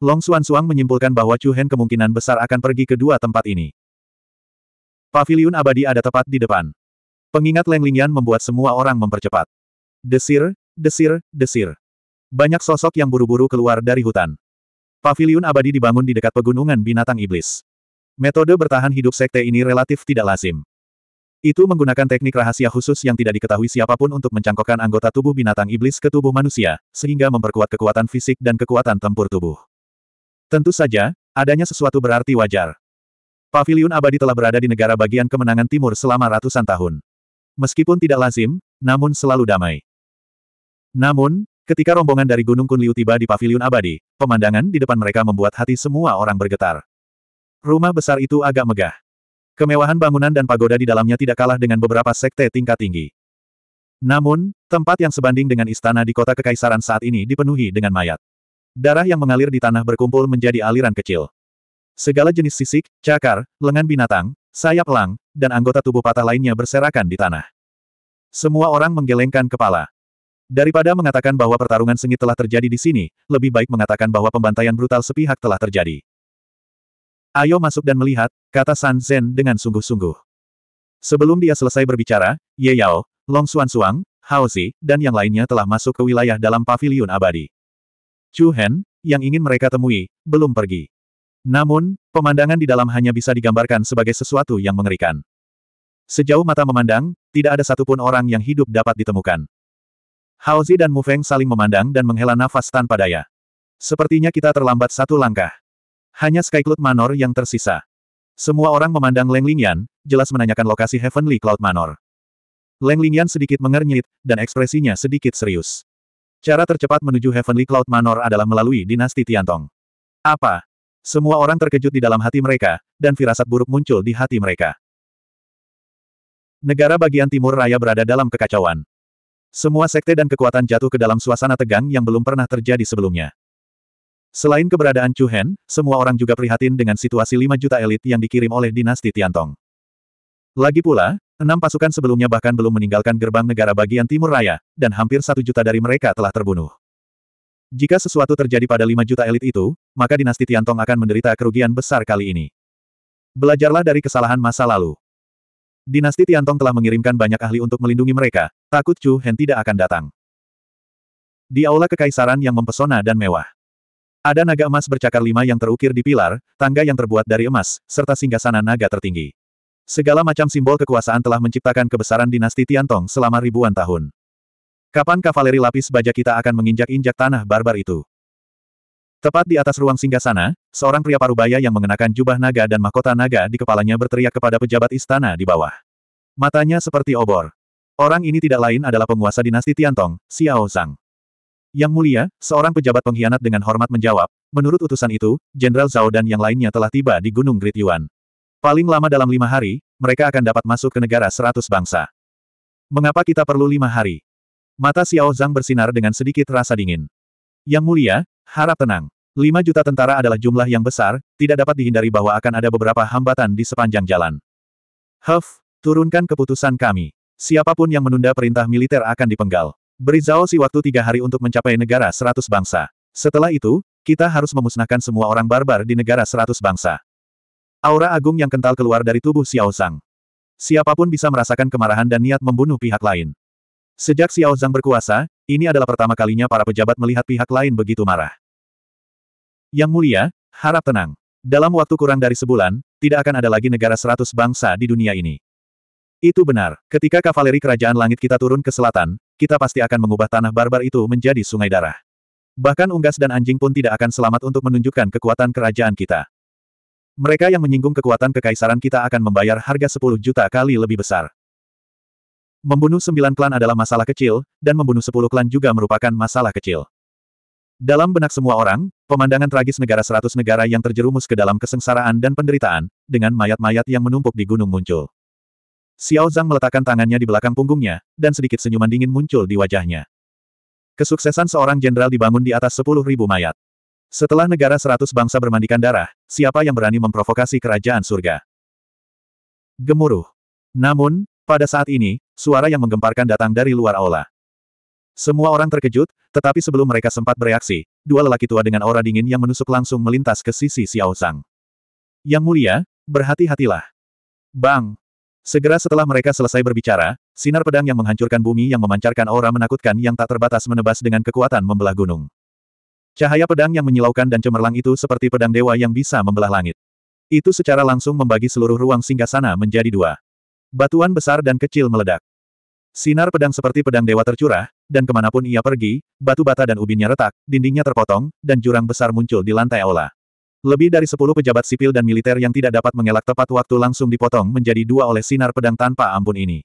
Long Xuan Suang menyimpulkan bahwa Chu Hen kemungkinan besar akan pergi ke dua tempat ini. Pavilion abadi ada tepat di depan. Pengingat Leng Lingyan membuat semua orang mempercepat. Desir, desir, desir. Banyak sosok yang buru-buru keluar dari hutan. Pavilion abadi dibangun di dekat pegunungan binatang iblis. Metode bertahan hidup sekte ini relatif tidak lazim. Itu menggunakan teknik rahasia khusus yang tidak diketahui siapapun untuk mencangkokkan anggota tubuh binatang iblis ke tubuh manusia, sehingga memperkuat kekuatan fisik dan kekuatan tempur tubuh. Tentu saja, adanya sesuatu berarti wajar. Pavilion abadi telah berada di negara bagian kemenangan timur selama ratusan tahun. Meskipun tidak lazim, namun selalu damai. Namun, ketika rombongan dari Gunung Kunliu tiba di Pavilion abadi, pemandangan di depan mereka membuat hati semua orang bergetar. Rumah besar itu agak megah. Kemewahan bangunan dan pagoda di dalamnya tidak kalah dengan beberapa sekte tingkat tinggi. Namun, tempat yang sebanding dengan istana di kota kekaisaran saat ini dipenuhi dengan mayat. Darah yang mengalir di tanah berkumpul menjadi aliran kecil. Segala jenis sisik, cakar, lengan binatang, sayap elang, dan anggota tubuh patah lainnya berserakan di tanah. Semua orang menggelengkan kepala. Daripada mengatakan bahwa pertarungan sengit telah terjadi di sini, lebih baik mengatakan bahwa pembantaian brutal sepihak telah terjadi. Ayo masuk dan melihat, kata San Zen dengan sungguh-sungguh. Sebelum dia selesai berbicara, Ye Yao, Long Xuan Suang, Hao Zi, dan yang lainnya telah masuk ke wilayah dalam pavilion abadi. Chu Hen, yang ingin mereka temui, belum pergi. Namun, pemandangan di dalam hanya bisa digambarkan sebagai sesuatu yang mengerikan. Sejauh mata memandang, tidak ada satupun orang yang hidup dapat ditemukan. Hao Zi dan Mu Feng saling memandang dan menghela nafas tanpa daya. Sepertinya kita terlambat satu langkah. Hanya Skycloud Manor yang tersisa. Semua orang memandang Leng Lingyan, jelas menanyakan lokasi Heavenly Cloud Manor. Leng Lingyan sedikit mengernyit, dan ekspresinya sedikit serius. Cara tercepat menuju Heavenly Cloud Manor adalah melalui dinasti Tiantong. Apa? Semua orang terkejut di dalam hati mereka, dan firasat buruk muncul di hati mereka. Negara bagian timur raya berada dalam kekacauan. Semua sekte dan kekuatan jatuh ke dalam suasana tegang yang belum pernah terjadi sebelumnya. Selain keberadaan Chu Hen, semua orang juga prihatin dengan situasi 5 juta elit yang dikirim oleh dinasti Tiantong. Lagi pula, enam pasukan sebelumnya bahkan belum meninggalkan gerbang negara bagian timur raya, dan hampir satu juta dari mereka telah terbunuh. Jika sesuatu terjadi pada 5 juta elit itu, maka dinasti Tiantong akan menderita kerugian besar kali ini. Belajarlah dari kesalahan masa lalu. Dinasti Tiantong telah mengirimkan banyak ahli untuk melindungi mereka, takut Chu Hen tidak akan datang. Di aula kekaisaran yang mempesona dan mewah. Ada naga emas bercakar lima yang terukir di pilar, tangga yang terbuat dari emas, serta singgasana naga tertinggi. Segala macam simbol kekuasaan telah menciptakan kebesaran dinasti Tiantong selama ribuan tahun. Kapan kavaleri lapis baja kita akan menginjak-injak tanah barbar itu? Tepat di atas ruang singgasana, seorang pria parubaya yang mengenakan jubah naga dan mahkota naga di kepalanya berteriak kepada pejabat istana di bawah. Matanya seperti obor. Orang ini tidak lain adalah penguasa dinasti Tiantong, Xiao Zhang. Yang mulia, seorang pejabat pengkhianat dengan hormat menjawab, menurut utusan itu, Jenderal Zhao dan yang lainnya telah tiba di Gunung Great Yuan. Paling lama dalam lima hari, mereka akan dapat masuk ke negara seratus bangsa. Mengapa kita perlu lima hari? Mata Xiao Zhang bersinar dengan sedikit rasa dingin. Yang mulia, harap tenang. Lima juta tentara adalah jumlah yang besar, tidak dapat dihindari bahwa akan ada beberapa hambatan di sepanjang jalan. Huff, turunkan keputusan kami. Siapapun yang menunda perintah militer akan dipenggal. Beri Zhao Si waktu tiga hari untuk mencapai negara seratus bangsa. Setelah itu, kita harus memusnahkan semua orang barbar di negara seratus bangsa. Aura agung yang kental keluar dari tubuh Xiao Zhang. Siapapun bisa merasakan kemarahan dan niat membunuh pihak lain. Sejak Xiao Zhang berkuasa, ini adalah pertama kalinya para pejabat melihat pihak lain begitu marah. Yang mulia, harap tenang. Dalam waktu kurang dari sebulan, tidak akan ada lagi negara seratus bangsa di dunia ini. Itu benar. Ketika kavaleri kerajaan langit kita turun ke selatan, kita pasti akan mengubah tanah barbar itu menjadi sungai darah. Bahkan unggas dan anjing pun tidak akan selamat untuk menunjukkan kekuatan kerajaan kita. Mereka yang menyinggung kekuatan kekaisaran kita akan membayar harga 10 juta kali lebih besar. Membunuh sembilan klan adalah masalah kecil, dan membunuh sepuluh klan juga merupakan masalah kecil. Dalam benak semua orang, pemandangan tragis negara seratus negara yang terjerumus ke dalam kesengsaraan dan penderitaan, dengan mayat-mayat yang menumpuk di gunung muncul. Xiao Zhang meletakkan tangannya di belakang punggungnya, dan sedikit senyuman dingin muncul di wajahnya. Kesuksesan seorang jenderal dibangun di atas sepuluh ribu mayat. Setelah negara seratus bangsa bermandikan darah, siapa yang berani memprovokasi kerajaan surga? Gemuruh. Namun, pada saat ini, suara yang menggemparkan datang dari luar aula. Semua orang terkejut, tetapi sebelum mereka sempat bereaksi, dua lelaki tua dengan aura dingin yang menusuk langsung melintas ke sisi Xiao Zhang. Yang mulia, berhati-hatilah. Bang! Segera setelah mereka selesai berbicara, sinar pedang yang menghancurkan bumi yang memancarkan aura menakutkan yang tak terbatas menebas dengan kekuatan membelah gunung. Cahaya pedang yang menyilaukan dan cemerlang itu seperti pedang dewa yang bisa membelah langit. Itu secara langsung membagi seluruh ruang singgasana menjadi dua. Batuan besar dan kecil meledak. Sinar pedang seperti pedang dewa tercurah, dan kemanapun ia pergi, batu bata dan ubinnya retak, dindingnya terpotong, dan jurang besar muncul di lantai aula. Lebih dari sepuluh pejabat sipil dan militer yang tidak dapat mengelak tepat waktu langsung dipotong menjadi dua oleh sinar pedang tanpa ampun ini.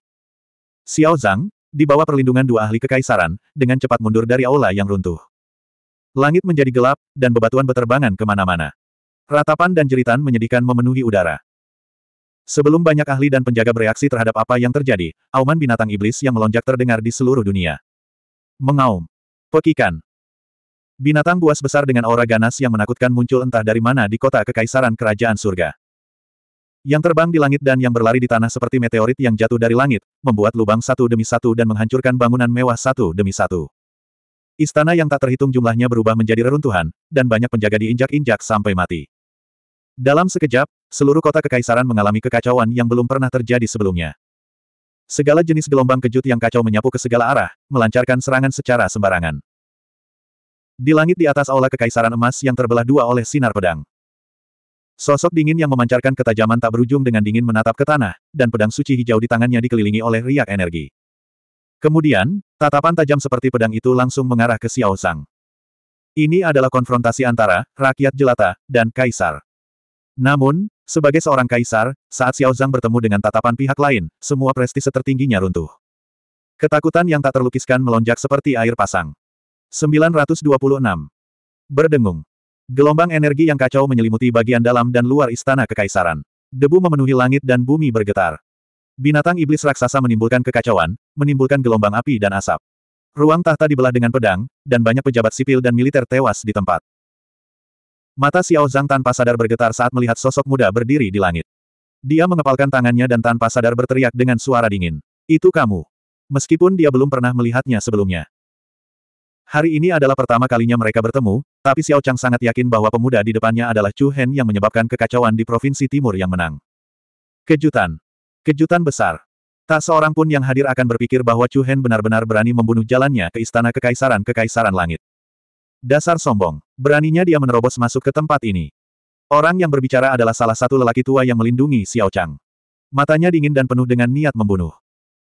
Xiao Zhang, di bawah perlindungan dua ahli kekaisaran, dengan cepat mundur dari aula yang runtuh. Langit menjadi gelap, dan bebatuan beterbangan kemana-mana. Ratapan dan jeritan menyedihkan memenuhi udara. Sebelum banyak ahli dan penjaga bereaksi terhadap apa yang terjadi, auman binatang iblis yang melonjak terdengar di seluruh dunia. Mengaum. Pekikan. Binatang buas besar dengan aura ganas yang menakutkan muncul entah dari mana di kota kekaisaran kerajaan surga. Yang terbang di langit dan yang berlari di tanah seperti meteorit yang jatuh dari langit, membuat lubang satu demi satu dan menghancurkan bangunan mewah satu demi satu. Istana yang tak terhitung jumlahnya berubah menjadi reruntuhan, dan banyak penjaga diinjak-injak sampai mati. Dalam sekejap, seluruh kota kekaisaran mengalami kekacauan yang belum pernah terjadi sebelumnya. Segala jenis gelombang kejut yang kacau menyapu ke segala arah, melancarkan serangan secara sembarangan. Di langit di atas aula kekaisaran emas yang terbelah dua oleh sinar pedang. Sosok dingin yang memancarkan ketajaman tak berujung dengan dingin menatap ke tanah, dan pedang suci hijau di tangannya dikelilingi oleh riak energi. Kemudian, tatapan tajam seperti pedang itu langsung mengarah ke Xiao Sang. Ini adalah konfrontasi antara rakyat jelata dan kaisar. Namun, sebagai seorang kaisar, saat Xiao Zhang bertemu dengan tatapan pihak lain, semua prestise tertingginya runtuh. Ketakutan yang tak terlukiskan melonjak seperti air pasang. 926. Berdengung. Gelombang energi yang kacau menyelimuti bagian dalam dan luar istana kekaisaran. Debu memenuhi langit dan bumi bergetar. Binatang iblis raksasa menimbulkan kekacauan, menimbulkan gelombang api dan asap. Ruang tahta dibelah dengan pedang, dan banyak pejabat sipil dan militer tewas di tempat. Mata Xiao Zhang tanpa sadar bergetar saat melihat sosok muda berdiri di langit. Dia mengepalkan tangannya dan tanpa sadar berteriak dengan suara dingin. Itu kamu. Meskipun dia belum pernah melihatnya sebelumnya. Hari ini adalah pertama kalinya mereka bertemu, tapi Xiao Chang sangat yakin bahwa pemuda di depannya adalah Chu Hen yang menyebabkan kekacauan di Provinsi Timur yang menang. Kejutan. Kejutan besar. Tak seorang pun yang hadir akan berpikir bahwa Chu Hen benar-benar berani membunuh jalannya ke Istana Kekaisaran-Kekaisaran Langit. Dasar sombong. Beraninya dia menerobos masuk ke tempat ini. Orang yang berbicara adalah salah satu lelaki tua yang melindungi Xiao Chang. Matanya dingin dan penuh dengan niat membunuh.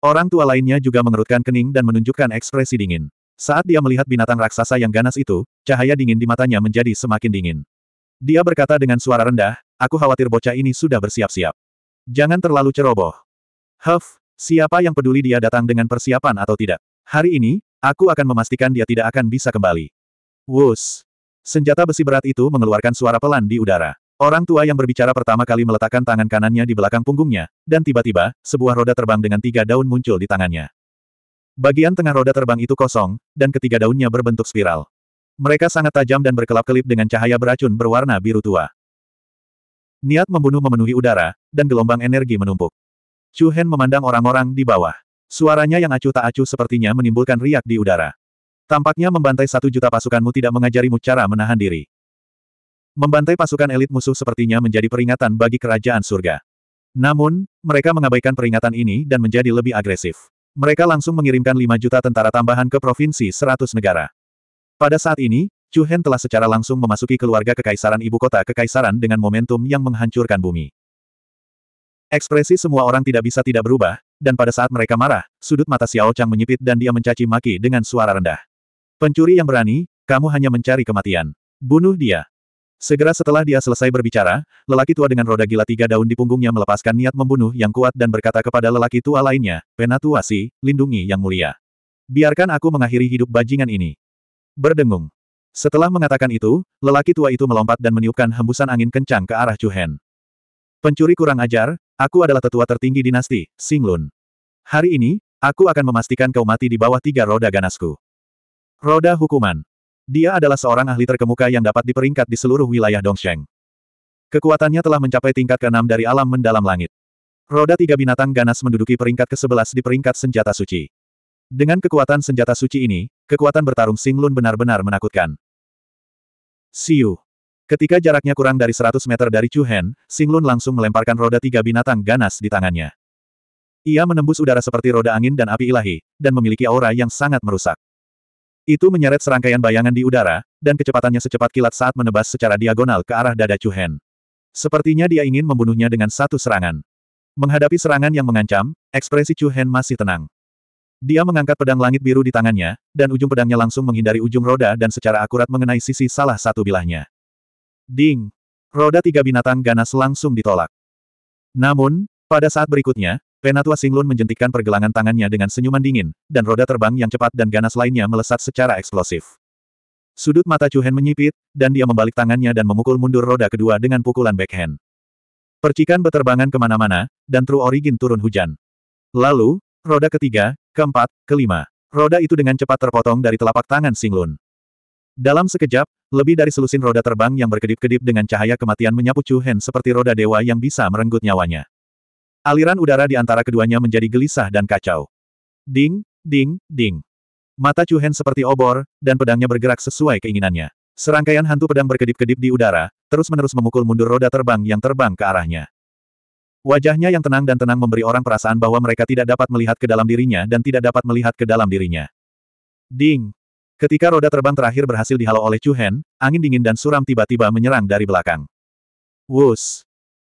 Orang tua lainnya juga mengerutkan kening dan menunjukkan ekspresi dingin. Saat dia melihat binatang raksasa yang ganas itu, cahaya dingin di matanya menjadi semakin dingin. Dia berkata dengan suara rendah, aku khawatir bocah ini sudah bersiap-siap. Jangan terlalu ceroboh. Huff, siapa yang peduli dia datang dengan persiapan atau tidak? Hari ini, aku akan memastikan dia tidak akan bisa kembali. Wus. Senjata besi berat itu mengeluarkan suara pelan di udara. Orang tua yang berbicara pertama kali meletakkan tangan kanannya di belakang punggungnya, dan tiba-tiba, sebuah roda terbang dengan tiga daun muncul di tangannya. Bagian tengah roda terbang itu kosong, dan ketiga daunnya berbentuk spiral. Mereka sangat tajam dan berkelap-kelip dengan cahaya beracun berwarna biru tua. Niat membunuh memenuhi udara, dan gelombang energi menumpuk. Chu Hen memandang orang-orang di bawah. Suaranya yang acuh tak acuh sepertinya menimbulkan riak di udara. Tampaknya membantai satu juta pasukanmu tidak mengajarimu cara menahan diri. Membantai pasukan elit musuh sepertinya menjadi peringatan bagi kerajaan surga. Namun, mereka mengabaikan peringatan ini dan menjadi lebih agresif mereka langsung mengirimkan 5 juta tentara tambahan ke provinsi 100 negara. Pada saat ini, Chu Hen telah secara langsung memasuki keluarga kekaisaran ibu kota kekaisaran dengan momentum yang menghancurkan bumi. Ekspresi semua orang tidak bisa tidak berubah, dan pada saat mereka marah, sudut mata Xiao Chang menyipit dan dia mencaci maki dengan suara rendah. Pencuri yang berani, kamu hanya mencari kematian. Bunuh dia. Segera setelah dia selesai berbicara, lelaki tua dengan roda gila tiga daun di punggungnya melepaskan niat membunuh yang kuat dan berkata kepada lelaki tua lainnya, Penatuasi, lindungi yang mulia. Biarkan aku mengakhiri hidup bajingan ini. Berdengung. Setelah mengatakan itu, lelaki tua itu melompat dan meniupkan hembusan angin kencang ke arah Chuhen. Pencuri kurang ajar, aku adalah tetua tertinggi dinasti, Singlun. Hari ini, aku akan memastikan kau mati di bawah tiga roda ganasku. Roda hukuman. Dia adalah seorang ahli terkemuka yang dapat diperingkat di seluruh wilayah Dongsheng. Kekuatannya telah mencapai tingkat ke-6 dari alam mendalam langit. Roda tiga binatang ganas menduduki peringkat ke-11 di peringkat senjata suci. Dengan kekuatan senjata suci ini, kekuatan bertarung Singlun benar-benar menakutkan. Siu. Ketika jaraknya kurang dari 100 meter dari Chu Hen, Singlun langsung melemparkan roda tiga binatang ganas di tangannya. Ia menembus udara seperti roda angin dan api ilahi, dan memiliki aura yang sangat merusak. Itu menyeret serangkaian bayangan di udara, dan kecepatannya secepat kilat saat menebas secara diagonal ke arah dada Chu Hen. Sepertinya dia ingin membunuhnya dengan satu serangan. Menghadapi serangan yang mengancam, ekspresi Chu Hen masih tenang. Dia mengangkat pedang langit biru di tangannya, dan ujung pedangnya langsung menghindari ujung roda dan secara akurat mengenai sisi salah satu bilahnya. Ding! Roda tiga binatang ganas langsung ditolak. Namun, pada saat berikutnya, Penatua Singlun menjentikkan pergelangan tangannya dengan senyuman dingin, dan roda terbang yang cepat dan ganas lainnya melesat secara eksplosif. Sudut mata Chuhen menyipit, dan dia membalik tangannya dan memukul mundur roda kedua dengan pukulan backhand. Percikan beterbangan kemana-mana, dan True Origin turun hujan. Lalu, roda ketiga, keempat, kelima. Roda itu dengan cepat terpotong dari telapak tangan Singlun. Dalam sekejap, lebih dari selusin roda terbang yang berkedip-kedip dengan cahaya kematian menyapu Chu Hen seperti roda dewa yang bisa merenggut nyawanya. Aliran udara di antara keduanya menjadi gelisah dan kacau. Ding, ding, ding. Mata Chu Hen seperti obor, dan pedangnya bergerak sesuai keinginannya. Serangkaian hantu pedang berkedip-kedip di udara, terus-menerus memukul mundur roda terbang yang terbang ke arahnya. Wajahnya yang tenang dan tenang memberi orang perasaan bahwa mereka tidak dapat melihat ke dalam dirinya dan tidak dapat melihat ke dalam dirinya. Ding! Ketika roda terbang terakhir berhasil dihalau oleh Chu Hen, angin dingin dan suram tiba-tiba menyerang dari belakang. Wus!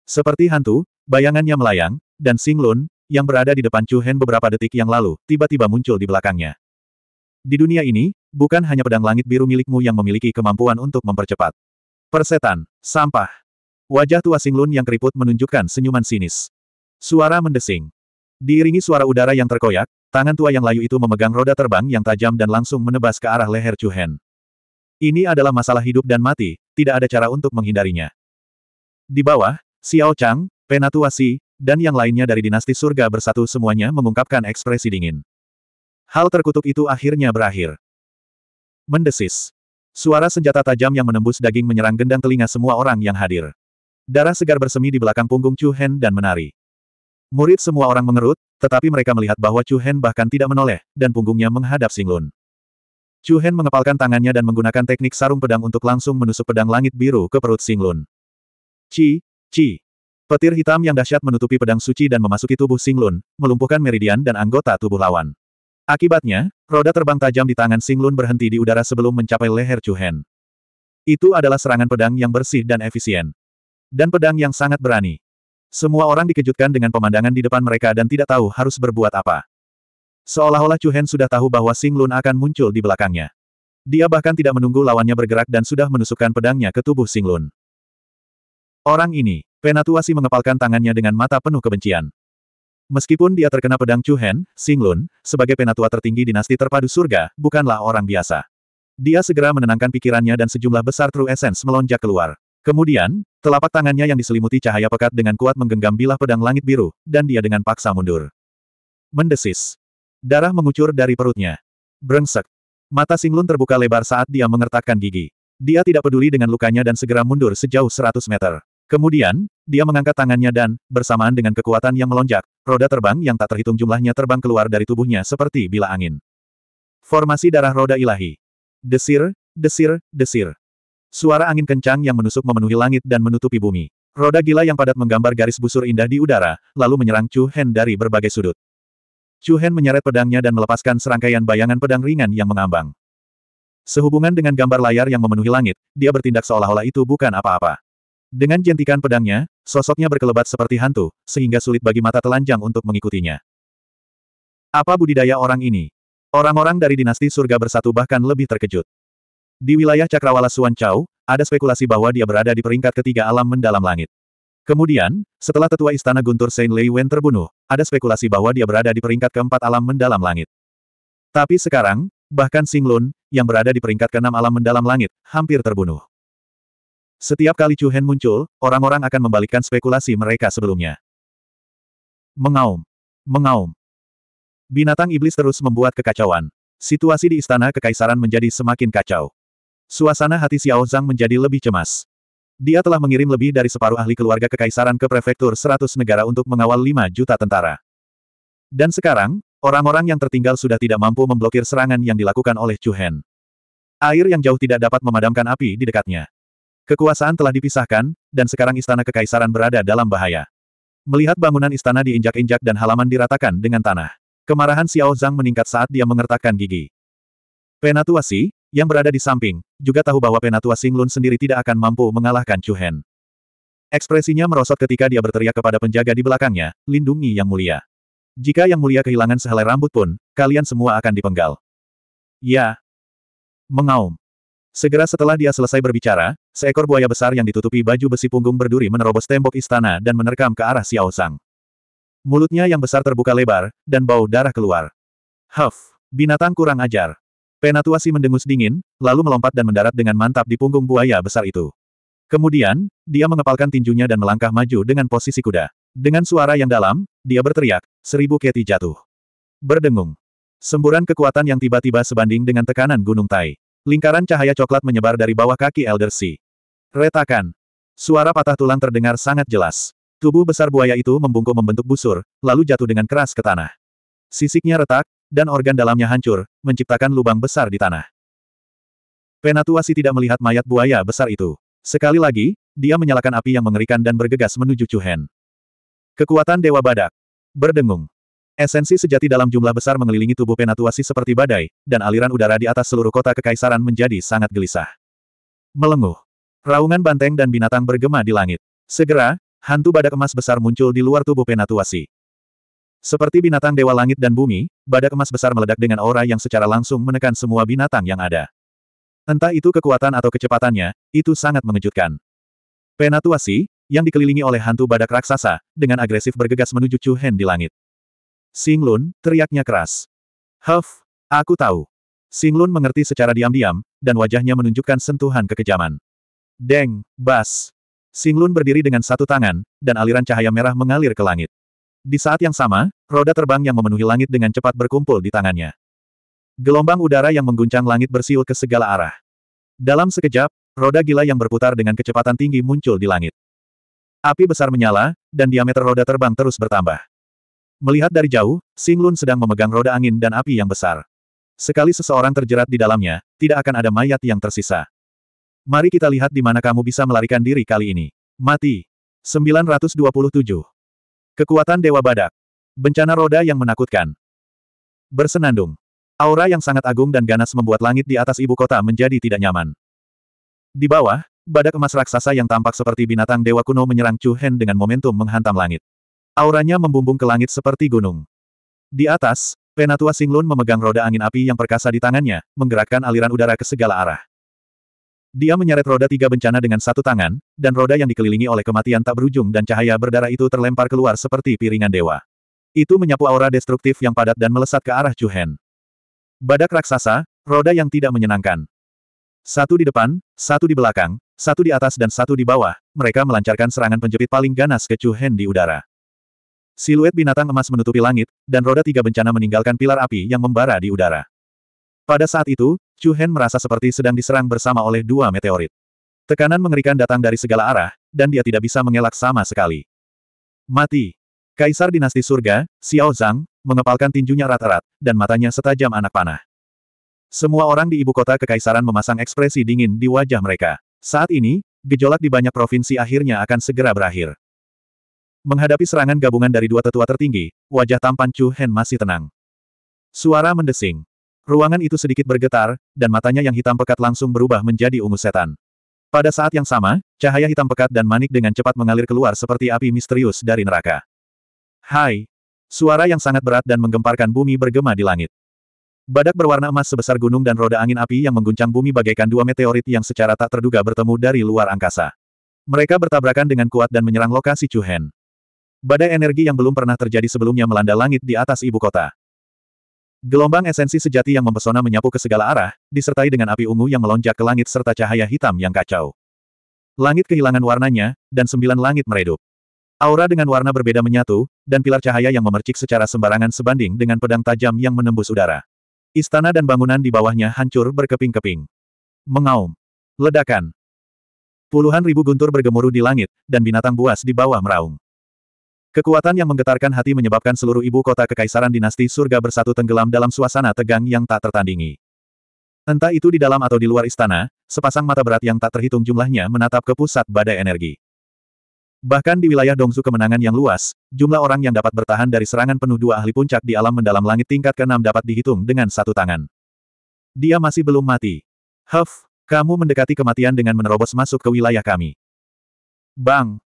Seperti hantu, Bayangannya melayang, dan Sing Lun, yang berada di depan Chu Hen beberapa detik yang lalu, tiba-tiba muncul di belakangnya. Di dunia ini, bukan hanya pedang langit biru milikmu yang memiliki kemampuan untuk mempercepat. Persetan, sampah. Wajah tua Sing Lun yang keriput menunjukkan senyuman sinis. Suara mendesing. Diiringi suara udara yang terkoyak, tangan tua yang layu itu memegang roda terbang yang tajam dan langsung menebas ke arah leher Chu Hen. Ini adalah masalah hidup dan mati, tidak ada cara untuk menghindarinya. Di bawah, Xiao Chang, Penatuasi, dan yang lainnya dari dinasti surga bersatu semuanya mengungkapkan ekspresi dingin. Hal terkutuk itu akhirnya berakhir. Mendesis. Suara senjata tajam yang menembus daging menyerang gendang telinga semua orang yang hadir. Darah segar bersemi di belakang punggung Chu Hen dan menari. Murid semua orang mengerut, tetapi mereka melihat bahwa Chu Hen bahkan tidak menoleh, dan punggungnya menghadap Singlun. Chu Hen mengepalkan tangannya dan menggunakan teknik sarung pedang untuk langsung menusuk pedang langit biru ke perut Singlun. Chi, Chi, Petir hitam yang dahsyat menutupi pedang suci dan memasuki tubuh Singlun, melumpuhkan meridian dan anggota tubuh lawan. Akibatnya, roda terbang tajam di tangan Singlun berhenti di udara sebelum mencapai leher Chuhen. Itu adalah serangan pedang yang bersih dan efisien. Dan pedang yang sangat berani. Semua orang dikejutkan dengan pemandangan di depan mereka dan tidak tahu harus berbuat apa. Seolah-olah Chuhen sudah tahu bahwa Singlun akan muncul di belakangnya. Dia bahkan tidak menunggu lawannya bergerak dan sudah menusukkan pedangnya ke tubuh Singlun. Orang ini, Penatuasi mengepalkan tangannya dengan mata penuh kebencian. Meskipun dia terkena pedang Chu Hen, Sing Lun, sebagai penatua tertinggi dinasti terpadu surga, bukanlah orang biasa. Dia segera menenangkan pikirannya dan sejumlah besar True Essence melonjak keluar. Kemudian, telapak tangannya yang diselimuti cahaya pekat dengan kuat menggenggam bilah pedang langit biru, dan dia dengan paksa mundur. Mendesis. Darah mengucur dari perutnya. Brengsek. Mata Singlun terbuka lebar saat dia mengertakkan gigi. Dia tidak peduli dengan lukanya dan segera mundur sejauh 100 meter. Kemudian, dia mengangkat tangannya dan, bersamaan dengan kekuatan yang melonjak, roda terbang yang tak terhitung jumlahnya terbang keluar dari tubuhnya seperti bila angin. Formasi darah roda ilahi. Desir, desir, desir. Suara angin kencang yang menusuk memenuhi langit dan menutupi bumi. Roda gila yang padat menggambar garis busur indah di udara, lalu menyerang Chu Hen dari berbagai sudut. Chu Hen menyeret pedangnya dan melepaskan serangkaian bayangan pedang ringan yang mengambang. Sehubungan dengan gambar layar yang memenuhi langit, dia bertindak seolah-olah itu bukan apa-apa. Dengan jentikan pedangnya, sosoknya berkelebat seperti hantu, sehingga sulit bagi mata telanjang untuk mengikutinya. Apa budidaya orang ini? Orang-orang dari dinasti surga bersatu bahkan lebih terkejut. Di wilayah Cakrawala Suan Chau, ada spekulasi bahwa dia berada di peringkat ketiga alam mendalam langit. Kemudian, setelah tetua istana Guntur Saint Lei Wen terbunuh, ada spekulasi bahwa dia berada di peringkat keempat alam mendalam langit. Tapi sekarang, bahkan Sing Lun, yang berada di peringkat keenam alam mendalam langit, hampir terbunuh. Setiap kali Chu Hen muncul, orang-orang akan membalikkan spekulasi mereka sebelumnya. Mengaum. Mengaum. Binatang iblis terus membuat kekacauan. Situasi di istana kekaisaran menjadi semakin kacau. Suasana hati Xiao Zhang menjadi lebih cemas. Dia telah mengirim lebih dari separuh ahli keluarga kekaisaran ke prefektur 100 negara untuk mengawal 5 juta tentara. Dan sekarang, orang-orang yang tertinggal sudah tidak mampu memblokir serangan yang dilakukan oleh Chu Hen. Air yang jauh tidak dapat memadamkan api di dekatnya. Kekuasaan telah dipisahkan, dan sekarang istana kekaisaran berada dalam bahaya. Melihat bangunan istana diinjak-injak dan halaman diratakan dengan tanah. Kemarahan Xiao Zhang meningkat saat dia mengertakkan gigi. Penatua Si, yang berada di samping, juga tahu bahwa Penatua Singlun sendiri tidak akan mampu mengalahkan Chu Hen. Ekspresinya merosot ketika dia berteriak kepada penjaga di belakangnya, lindungi Yang Mulia. Jika Yang Mulia kehilangan sehelai rambut pun, kalian semua akan dipenggal. Ya. Mengaum. Segera setelah dia selesai berbicara, Seekor buaya besar yang ditutupi baju besi punggung berduri menerobos tembok istana dan menerkam ke arah Xiao Sang. Mulutnya yang besar terbuka lebar, dan bau darah keluar. Huff, binatang kurang ajar. Penatuasi mendengus dingin, lalu melompat dan mendarat dengan mantap di punggung buaya besar itu. Kemudian, dia mengepalkan tinjunya dan melangkah maju dengan posisi kuda. Dengan suara yang dalam, dia berteriak, seribu keti jatuh. Berdengung. Semburan kekuatan yang tiba-tiba sebanding dengan tekanan gunung Tai. Lingkaran cahaya coklat menyebar dari bawah kaki Elder Sea. Retakan. Suara patah tulang terdengar sangat jelas. Tubuh besar buaya itu membungkuk membentuk busur, lalu jatuh dengan keras ke tanah. Sisiknya retak, dan organ dalamnya hancur, menciptakan lubang besar di tanah. Penatuasi tidak melihat mayat buaya besar itu. Sekali lagi, dia menyalakan api yang mengerikan dan bergegas menuju Chu Kekuatan Dewa Badak. Berdengung. Esensi sejati dalam jumlah besar mengelilingi tubuh Penatuasi seperti badai, dan aliran udara di atas seluruh kota kekaisaran menjadi sangat gelisah. Melenguh. Raungan banteng dan binatang bergema di langit. Segera, hantu badak emas besar muncul di luar tubuh Penatuasi. Seperti binatang dewa langit dan bumi, badak emas besar meledak dengan aura yang secara langsung menekan semua binatang yang ada. Entah itu kekuatan atau kecepatannya, itu sangat mengejutkan. Penatuasi, yang dikelilingi oleh hantu badak raksasa, dengan agresif bergegas menuju Chu Hen di langit. Sing Lun, teriaknya keras. Huff, aku tahu. Sing Lun mengerti secara diam-diam, dan wajahnya menunjukkan sentuhan kekejaman. Deng, Bas. Sing Lun berdiri dengan satu tangan, dan aliran cahaya merah mengalir ke langit. Di saat yang sama, roda terbang yang memenuhi langit dengan cepat berkumpul di tangannya. Gelombang udara yang mengguncang langit bersiul ke segala arah. Dalam sekejap, roda gila yang berputar dengan kecepatan tinggi muncul di langit. Api besar menyala, dan diameter roda terbang terus bertambah. Melihat dari jauh, Sing Lun sedang memegang roda angin dan api yang besar. Sekali seseorang terjerat di dalamnya, tidak akan ada mayat yang tersisa. Mari kita lihat di mana kamu bisa melarikan diri kali ini. Mati. 927. Kekuatan Dewa Badak. Bencana roda yang menakutkan. Bersenandung. Aura yang sangat agung dan ganas membuat langit di atas ibu kota menjadi tidak nyaman. Di bawah, badak emas raksasa yang tampak seperti binatang dewa kuno menyerang Chu Hen dengan momentum menghantam langit. Auranya membumbung ke langit seperti gunung. Di atas, Penatua Singlun memegang roda angin api yang perkasa di tangannya, menggerakkan aliran udara ke segala arah. Dia menyeret roda tiga bencana dengan satu tangan, dan roda yang dikelilingi oleh kematian tak berujung dan cahaya berdarah itu terlempar keluar seperti piringan dewa. Itu menyapu aura destruktif yang padat dan melesat ke arah Juhen. Badak raksasa, roda yang tidak menyenangkan. Satu di depan, satu di belakang, satu di atas dan satu di bawah, mereka melancarkan serangan penjepit paling ganas ke Chu Hen di udara. Siluet binatang emas menutupi langit, dan roda tiga bencana meninggalkan pilar api yang membara di udara. Pada saat itu, Chu Hen merasa seperti sedang diserang bersama oleh dua meteorit. Tekanan mengerikan datang dari segala arah, dan dia tidak bisa mengelak sama sekali. Mati. Kaisar Dinasti Surga, Xiao Zhang, mengepalkan tinjunya rata-rat, dan matanya setajam anak panah. Semua orang di ibu kota kekaisaran memasang ekspresi dingin di wajah mereka. Saat ini, gejolak di banyak provinsi akhirnya akan segera berakhir. Menghadapi serangan gabungan dari dua tetua tertinggi, wajah tampan Chu Hen masih tenang. Suara mendesing. Ruangan itu sedikit bergetar, dan matanya yang hitam pekat langsung berubah menjadi ungu setan. Pada saat yang sama, cahaya hitam pekat dan manik dengan cepat mengalir keluar seperti api misterius dari neraka. Hai! Suara yang sangat berat dan menggemparkan bumi bergema di langit. Badak berwarna emas sebesar gunung dan roda angin api yang mengguncang bumi bagaikan dua meteorit yang secara tak terduga bertemu dari luar angkasa. Mereka bertabrakan dengan kuat dan menyerang lokasi Chu Hen. Badai energi yang belum pernah terjadi sebelumnya melanda langit di atas ibu kota. Gelombang esensi sejati yang mempesona menyapu ke segala arah, disertai dengan api ungu yang melonjak ke langit serta cahaya hitam yang kacau. Langit kehilangan warnanya, dan sembilan langit meredup. Aura dengan warna berbeda menyatu, dan pilar cahaya yang memercik secara sembarangan sebanding dengan pedang tajam yang menembus udara. Istana dan bangunan di bawahnya hancur berkeping-keping. Mengaum. Ledakan. Puluhan ribu guntur bergemuruh di langit, dan binatang buas di bawah meraung. Kekuatan yang menggetarkan hati menyebabkan seluruh ibu kota kekaisaran dinasti surga bersatu tenggelam dalam suasana tegang yang tak tertandingi. Entah itu di dalam atau di luar istana, sepasang mata berat yang tak terhitung jumlahnya menatap ke pusat badai energi. Bahkan di wilayah Dongzu kemenangan yang luas, jumlah orang yang dapat bertahan dari serangan penuh dua ahli puncak di alam mendalam langit tingkat ke-6 dapat dihitung dengan satu tangan. Dia masih belum mati. Huff, kamu mendekati kematian dengan menerobos masuk ke wilayah kami. Bang!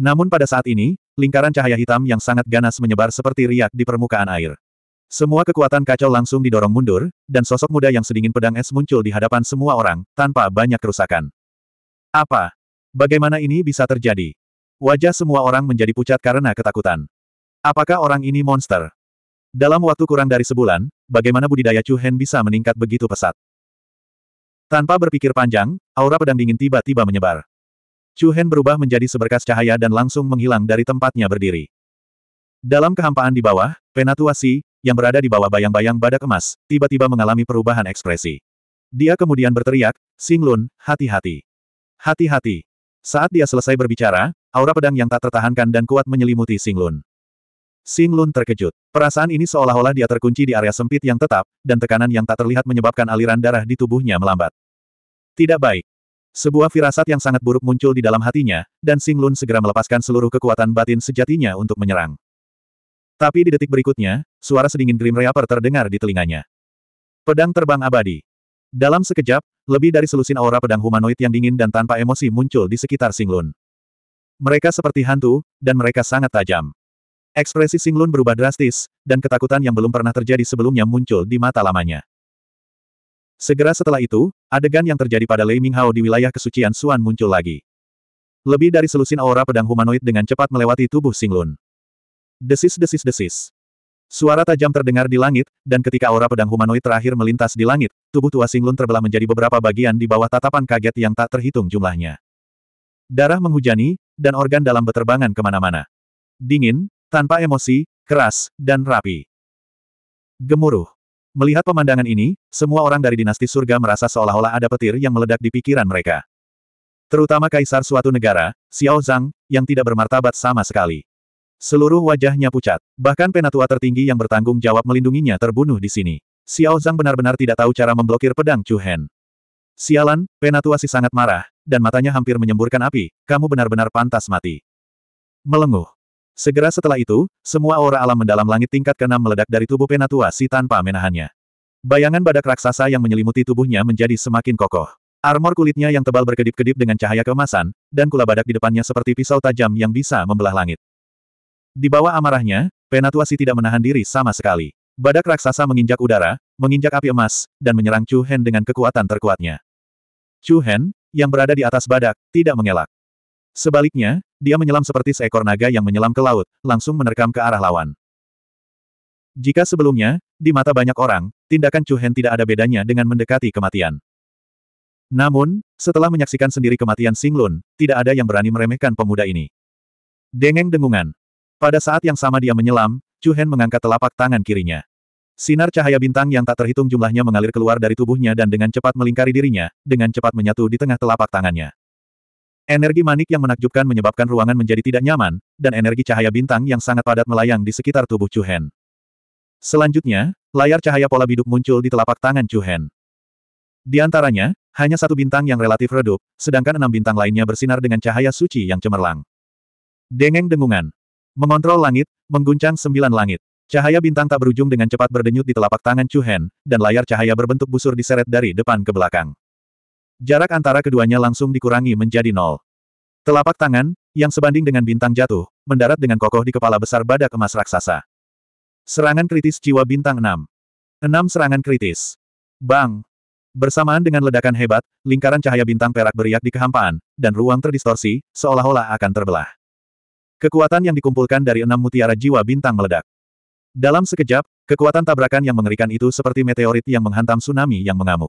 Namun pada saat ini, Lingkaran cahaya hitam yang sangat ganas menyebar seperti riak di permukaan air. Semua kekuatan kacau langsung didorong mundur, dan sosok muda yang sedingin pedang es muncul di hadapan semua orang, tanpa banyak kerusakan. Apa? Bagaimana ini bisa terjadi? Wajah semua orang menjadi pucat karena ketakutan. Apakah orang ini monster? Dalam waktu kurang dari sebulan, bagaimana budidaya Chu Hen bisa meningkat begitu pesat? Tanpa berpikir panjang, aura pedang dingin tiba-tiba menyebar. Chu Hen berubah menjadi seberkas cahaya dan langsung menghilang dari tempatnya berdiri. Dalam kehampaan di bawah, Penatuasi, yang berada di bawah bayang-bayang badak emas, tiba-tiba mengalami perubahan ekspresi. Dia kemudian berteriak, Sing Lun, hati-hati. Hati-hati. Saat dia selesai berbicara, aura pedang yang tak tertahankan dan kuat menyelimuti Sing Lun. Sing Lun terkejut. Perasaan ini seolah-olah dia terkunci di area sempit yang tetap, dan tekanan yang tak terlihat menyebabkan aliran darah di tubuhnya melambat. Tidak baik. Sebuah firasat yang sangat buruk muncul di dalam hatinya, dan Sing Lun segera melepaskan seluruh kekuatan batin sejatinya untuk menyerang. Tapi di detik berikutnya, suara sedingin Grim Reaper terdengar di telinganya. Pedang terbang abadi. Dalam sekejap, lebih dari selusin aura pedang humanoid yang dingin dan tanpa emosi muncul di sekitar Sing Lun. Mereka seperti hantu, dan mereka sangat tajam. Ekspresi Sing Lun berubah drastis, dan ketakutan yang belum pernah terjadi sebelumnya muncul di mata lamanya. Segera setelah itu, adegan yang terjadi pada Lei Minghao di wilayah kesucian Suan muncul lagi. Lebih dari selusin aura pedang humanoid dengan cepat melewati tubuh Singlun. Desis-desis-desis. Suara tajam terdengar di langit, dan ketika aura pedang humanoid terakhir melintas di langit, tubuh tua Singlun terbelah menjadi beberapa bagian di bawah tatapan kaget yang tak terhitung jumlahnya. Darah menghujani, dan organ dalam beterbangan kemana-mana. Dingin, tanpa emosi, keras, dan rapi. Gemuruh. Melihat pemandangan ini, semua orang dari dinasti surga merasa seolah-olah ada petir yang meledak di pikiran mereka. Terutama kaisar suatu negara, Xiao Zhang, yang tidak bermartabat sama sekali. Seluruh wajahnya pucat, bahkan penatua tertinggi yang bertanggung jawab melindunginya terbunuh di sini. Xiao Zhang benar-benar tidak tahu cara memblokir pedang Chu Hen. Sialan, penatua si sangat marah, dan matanya hampir menyemburkan api, kamu benar-benar pantas mati. Melenguh, Segera setelah itu, semua aura alam mendalam langit tingkat keenam meledak dari tubuh Penatua Si tanpa menahannya. Bayangan badak raksasa yang menyelimuti tubuhnya menjadi semakin kokoh. Armor kulitnya yang tebal berkedip-kedip dengan cahaya keemasan, dan kula badak di depannya seperti pisau tajam yang bisa membelah langit. Di bawah amarahnya, Penatua Si tidak menahan diri sama sekali. Badak raksasa menginjak udara, menginjak api emas, dan menyerang Chu Hen dengan kekuatan terkuatnya. Chu Hen, yang berada di atas badak, tidak mengelak. Sebaliknya, dia menyelam seperti seekor naga yang menyelam ke laut, langsung menerkam ke arah lawan. Jika sebelumnya, di mata banyak orang, tindakan Chu Hen tidak ada bedanya dengan mendekati kematian. Namun, setelah menyaksikan sendiri kematian Sing Lun, tidak ada yang berani meremehkan pemuda ini. Dengeng dengungan. Pada saat yang sama dia menyelam, Chu Hen mengangkat telapak tangan kirinya. Sinar cahaya bintang yang tak terhitung jumlahnya mengalir keluar dari tubuhnya dan dengan cepat melingkari dirinya, dengan cepat menyatu di tengah telapak tangannya. Energi manik yang menakjubkan menyebabkan ruangan menjadi tidak nyaman, dan energi cahaya bintang yang sangat padat melayang di sekitar tubuh Chu Hen. Selanjutnya, layar cahaya pola biduk muncul di telapak tangan Chu Hen. Di antaranya, hanya satu bintang yang relatif redup, sedangkan enam bintang lainnya bersinar dengan cahaya suci yang cemerlang. Dengeng dengungan. Mengontrol langit, mengguncang sembilan langit. Cahaya bintang tak berujung dengan cepat berdenyut di telapak tangan Chu Hen, dan layar cahaya berbentuk busur diseret dari depan ke belakang. Jarak antara keduanya langsung dikurangi menjadi nol. Telapak tangan, yang sebanding dengan bintang jatuh, mendarat dengan kokoh di kepala besar badak emas raksasa. Serangan kritis jiwa bintang 6. 6 serangan kritis. Bang! Bersamaan dengan ledakan hebat, lingkaran cahaya bintang perak beriak di kehampaan, dan ruang terdistorsi, seolah-olah akan terbelah. Kekuatan yang dikumpulkan dari enam mutiara jiwa bintang meledak. Dalam sekejap, kekuatan tabrakan yang mengerikan itu seperti meteorit yang menghantam tsunami yang mengamuk.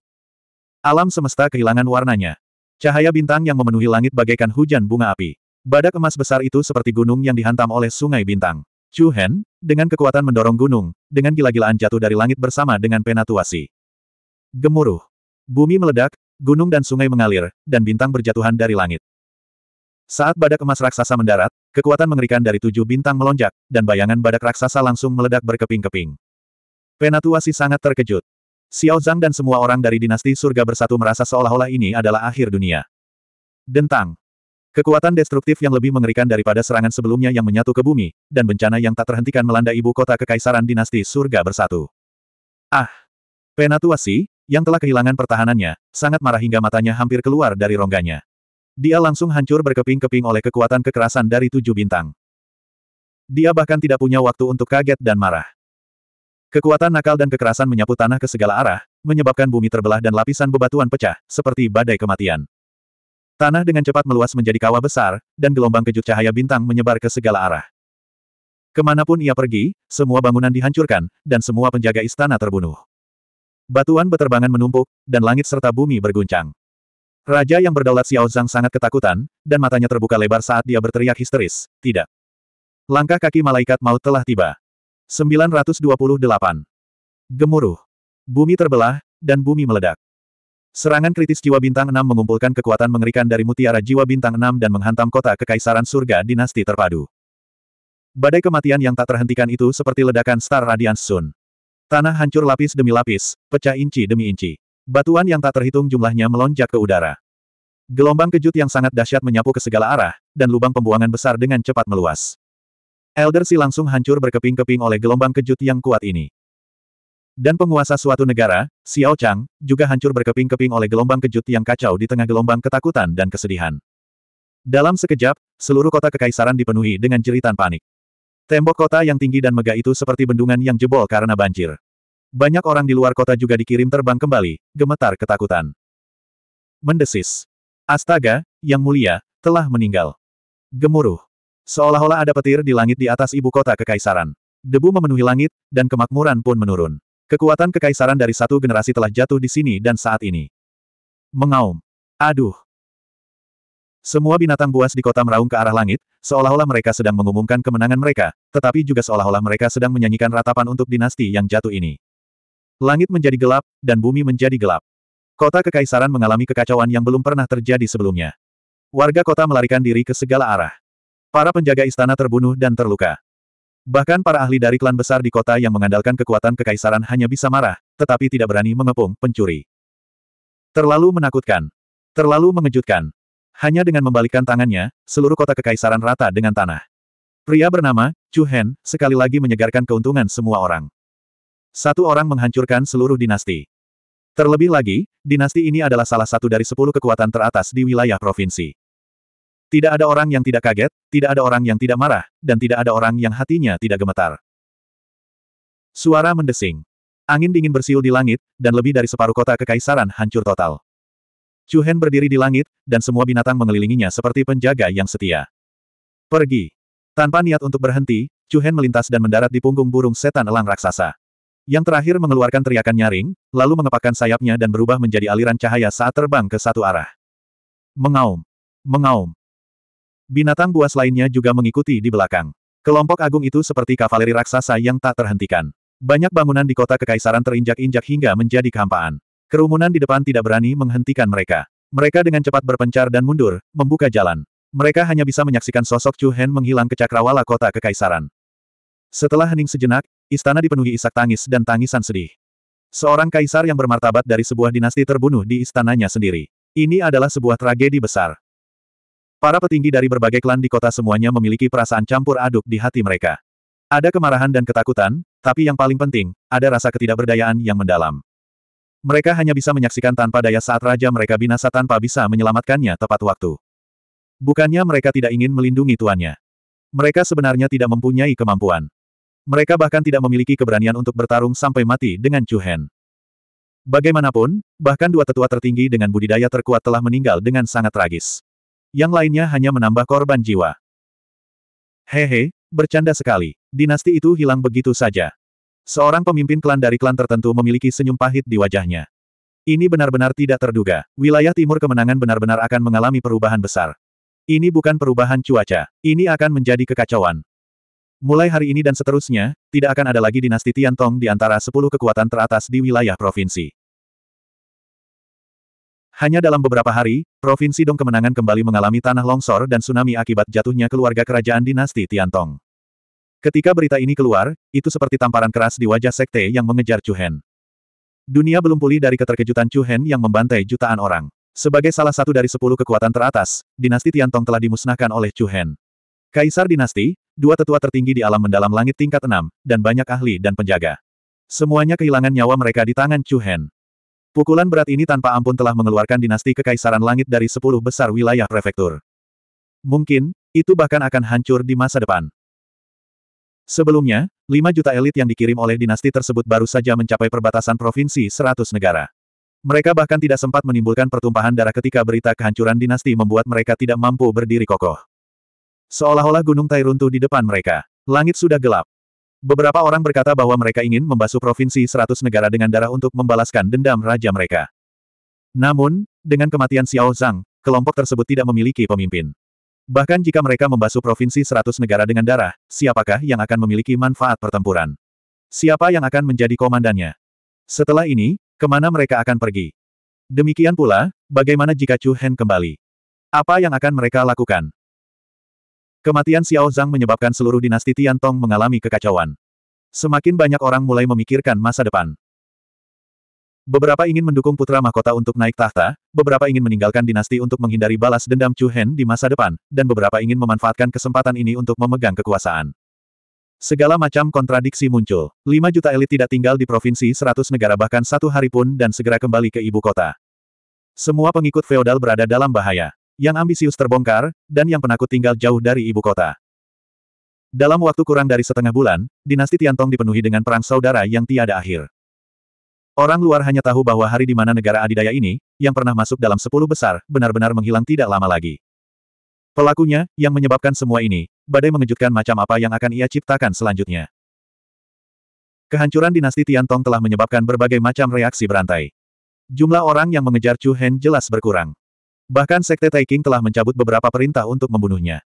Alam semesta kehilangan warnanya. Cahaya bintang yang memenuhi langit bagaikan hujan bunga api. Badak emas besar itu seperti gunung yang dihantam oleh sungai bintang. Chu Hen, dengan kekuatan mendorong gunung, dengan gila-gilaan jatuh dari langit bersama dengan penatuasi. Gemuruh. Bumi meledak, gunung dan sungai mengalir, dan bintang berjatuhan dari langit. Saat badak emas raksasa mendarat, kekuatan mengerikan dari tujuh bintang melonjak, dan bayangan badak raksasa langsung meledak berkeping-keping. Penatuasi sangat terkejut. Xiao Zhang dan semua orang dari dinasti surga bersatu merasa seolah-olah ini adalah akhir dunia. Dentang. Kekuatan destruktif yang lebih mengerikan daripada serangan sebelumnya yang menyatu ke bumi, dan bencana yang tak terhentikan melanda ibu kota kekaisaran dinasti surga bersatu. Ah! Penatuasi, yang telah kehilangan pertahanannya, sangat marah hingga matanya hampir keluar dari rongganya. Dia langsung hancur berkeping-keping oleh kekuatan kekerasan dari tujuh bintang. Dia bahkan tidak punya waktu untuk kaget dan marah. Kekuatan nakal dan kekerasan menyapu tanah ke segala arah, menyebabkan bumi terbelah dan lapisan bebatuan pecah, seperti badai kematian. Tanah dengan cepat meluas menjadi kawah besar, dan gelombang kejut cahaya bintang menyebar ke segala arah. Kemanapun ia pergi, semua bangunan dihancurkan, dan semua penjaga istana terbunuh. Batuan beterbangan menumpuk, dan langit serta bumi berguncang. Raja yang berdaulat Xiao Zhang sangat ketakutan, dan matanya terbuka lebar saat dia berteriak histeris, tidak. Langkah kaki malaikat maut telah tiba. 928. Gemuruh. Bumi terbelah, dan bumi meledak. Serangan kritis jiwa bintang 6 mengumpulkan kekuatan mengerikan dari mutiara jiwa bintang 6 dan menghantam kota kekaisaran surga dinasti terpadu. Badai kematian yang tak terhentikan itu seperti ledakan Star Radiance Sun. Tanah hancur lapis demi lapis, pecah inci demi inci. Batuan yang tak terhitung jumlahnya melonjak ke udara. Gelombang kejut yang sangat dahsyat menyapu ke segala arah, dan lubang pembuangan besar dengan cepat meluas. Elder Si langsung hancur berkeping-keping oleh gelombang kejut yang kuat ini. Dan penguasa suatu negara, Xiao Chang, juga hancur berkeping-keping oleh gelombang kejut yang kacau di tengah gelombang ketakutan dan kesedihan. Dalam sekejap, seluruh kota kekaisaran dipenuhi dengan jeritan panik. Tembok kota yang tinggi dan megah itu seperti bendungan yang jebol karena banjir. Banyak orang di luar kota juga dikirim terbang kembali, gemetar ketakutan. Mendesis. Astaga, yang mulia, telah meninggal. Gemuruh. Seolah-olah ada petir di langit di atas ibu kota kekaisaran. Debu memenuhi langit, dan kemakmuran pun menurun. Kekuatan kekaisaran dari satu generasi telah jatuh di sini dan saat ini. Mengaum. Aduh. Semua binatang buas di kota meraung ke arah langit, seolah-olah mereka sedang mengumumkan kemenangan mereka, tetapi juga seolah-olah mereka sedang menyanyikan ratapan untuk dinasti yang jatuh ini. Langit menjadi gelap, dan bumi menjadi gelap. Kota kekaisaran mengalami kekacauan yang belum pernah terjadi sebelumnya. Warga kota melarikan diri ke segala arah. Para penjaga istana terbunuh dan terluka. Bahkan para ahli dari klan besar di kota yang mengandalkan kekuatan kekaisaran hanya bisa marah, tetapi tidak berani mengepung pencuri. Terlalu menakutkan. Terlalu mengejutkan. Hanya dengan membalikkan tangannya, seluruh kota kekaisaran rata dengan tanah. Pria bernama, Chu Hen, sekali lagi menyegarkan keuntungan semua orang. Satu orang menghancurkan seluruh dinasti. Terlebih lagi, dinasti ini adalah salah satu dari sepuluh kekuatan teratas di wilayah provinsi. Tidak ada orang yang tidak kaget, tidak ada orang yang tidak marah, dan tidak ada orang yang hatinya tidak gemetar. Suara mendesing. Angin dingin bersiul di langit, dan lebih dari separuh kota kekaisaran hancur total. Chu berdiri di langit, dan semua binatang mengelilinginya seperti penjaga yang setia. Pergi. Tanpa niat untuk berhenti, Chu melintas dan mendarat di punggung burung setan elang raksasa. Yang terakhir mengeluarkan teriakan nyaring, lalu mengepakkan sayapnya dan berubah menjadi aliran cahaya saat terbang ke satu arah. Mengaum. Mengaum. Binatang buas lainnya juga mengikuti di belakang. Kelompok agung itu seperti kavaleri raksasa yang tak terhentikan. Banyak bangunan di kota kekaisaran terinjak-injak hingga menjadi kehampaan. Kerumunan di depan tidak berani menghentikan mereka. Mereka dengan cepat berpencar dan mundur, membuka jalan. Mereka hanya bisa menyaksikan sosok Chu Hen menghilang ke cakrawala kota kekaisaran. Setelah hening sejenak, istana dipenuhi isak tangis dan tangisan sedih. Seorang kaisar yang bermartabat dari sebuah dinasti terbunuh di istananya sendiri. Ini adalah sebuah tragedi besar. Para petinggi dari berbagai klan di kota semuanya memiliki perasaan campur aduk di hati mereka. Ada kemarahan dan ketakutan, tapi yang paling penting, ada rasa ketidakberdayaan yang mendalam. Mereka hanya bisa menyaksikan tanpa daya saat raja mereka binasa tanpa bisa menyelamatkannya tepat waktu. Bukannya mereka tidak ingin melindungi tuannya. Mereka sebenarnya tidak mempunyai kemampuan. Mereka bahkan tidak memiliki keberanian untuk bertarung sampai mati dengan Chuhen. Bagaimanapun, bahkan dua tetua tertinggi dengan budidaya terkuat telah meninggal dengan sangat tragis. Yang lainnya hanya menambah korban jiwa. Hehe, bercanda sekali. Dinasti itu hilang begitu saja. Seorang pemimpin klan dari klan tertentu memiliki senyum pahit di wajahnya. Ini benar-benar tidak terduga. Wilayah timur kemenangan benar-benar akan mengalami perubahan besar. Ini bukan perubahan cuaca. Ini akan menjadi kekacauan. Mulai hari ini dan seterusnya, tidak akan ada lagi dinasti Tiantong di antara sepuluh kekuatan teratas di wilayah provinsi. Hanya dalam beberapa hari, Provinsi Dong Kemenangan kembali mengalami tanah longsor dan tsunami akibat jatuhnya keluarga kerajaan dinasti Tiantong. Ketika berita ini keluar, itu seperti tamparan keras di wajah sekte yang mengejar Chuhen. Dunia belum pulih dari keterkejutan Chuhen yang membantai jutaan orang. Sebagai salah satu dari sepuluh kekuatan teratas, dinasti Tiantong telah dimusnahkan oleh Chuhen. Kaisar dinasti, dua tetua tertinggi di alam mendalam langit tingkat enam, dan banyak ahli dan penjaga. Semuanya kehilangan nyawa mereka di tangan Chuhen. Pukulan berat ini tanpa ampun telah mengeluarkan dinasti Kekaisaran Langit dari sepuluh besar wilayah prefektur. Mungkin, itu bahkan akan hancur di masa depan. Sebelumnya, lima juta elit yang dikirim oleh dinasti tersebut baru saja mencapai perbatasan provinsi 100 negara. Mereka bahkan tidak sempat menimbulkan pertumpahan darah ketika berita kehancuran dinasti membuat mereka tidak mampu berdiri kokoh. Seolah-olah gunung tai runtuh di depan mereka. Langit sudah gelap. Beberapa orang berkata bahwa mereka ingin membasuh provinsi seratus negara dengan darah untuk membalaskan dendam raja mereka. Namun, dengan kematian Xiao Zhang, kelompok tersebut tidak memiliki pemimpin. Bahkan jika mereka membasuh provinsi seratus negara dengan darah, siapakah yang akan memiliki manfaat pertempuran? Siapa yang akan menjadi komandannya? Setelah ini, kemana mereka akan pergi? Demikian pula, bagaimana jika Chu Hen kembali? Apa yang akan mereka lakukan? Kematian Xiao Zhang menyebabkan seluruh dinasti Tian Tong mengalami kekacauan. Semakin banyak orang mulai memikirkan masa depan. Beberapa ingin mendukung putra mahkota untuk naik tahta, beberapa ingin meninggalkan dinasti untuk menghindari balas dendam Chu Hen di masa depan, dan beberapa ingin memanfaatkan kesempatan ini untuk memegang kekuasaan. Segala macam kontradiksi muncul. 5 juta elit tidak tinggal di provinsi 100 negara bahkan satu hari pun dan segera kembali ke ibu kota. Semua pengikut feodal berada dalam bahaya yang ambisius terbongkar, dan yang penakut tinggal jauh dari ibu kota. Dalam waktu kurang dari setengah bulan, dinasti Tiantong dipenuhi dengan perang saudara yang tiada akhir. Orang luar hanya tahu bahwa hari di mana negara adidaya ini, yang pernah masuk dalam sepuluh besar, benar-benar menghilang tidak lama lagi. Pelakunya, yang menyebabkan semua ini, badai mengejutkan macam apa yang akan ia ciptakan selanjutnya. Kehancuran dinasti Tiantong telah menyebabkan berbagai macam reaksi berantai. Jumlah orang yang mengejar Chu Hen jelas berkurang. Bahkan Sekte Taiking telah mencabut beberapa perintah untuk membunuhnya.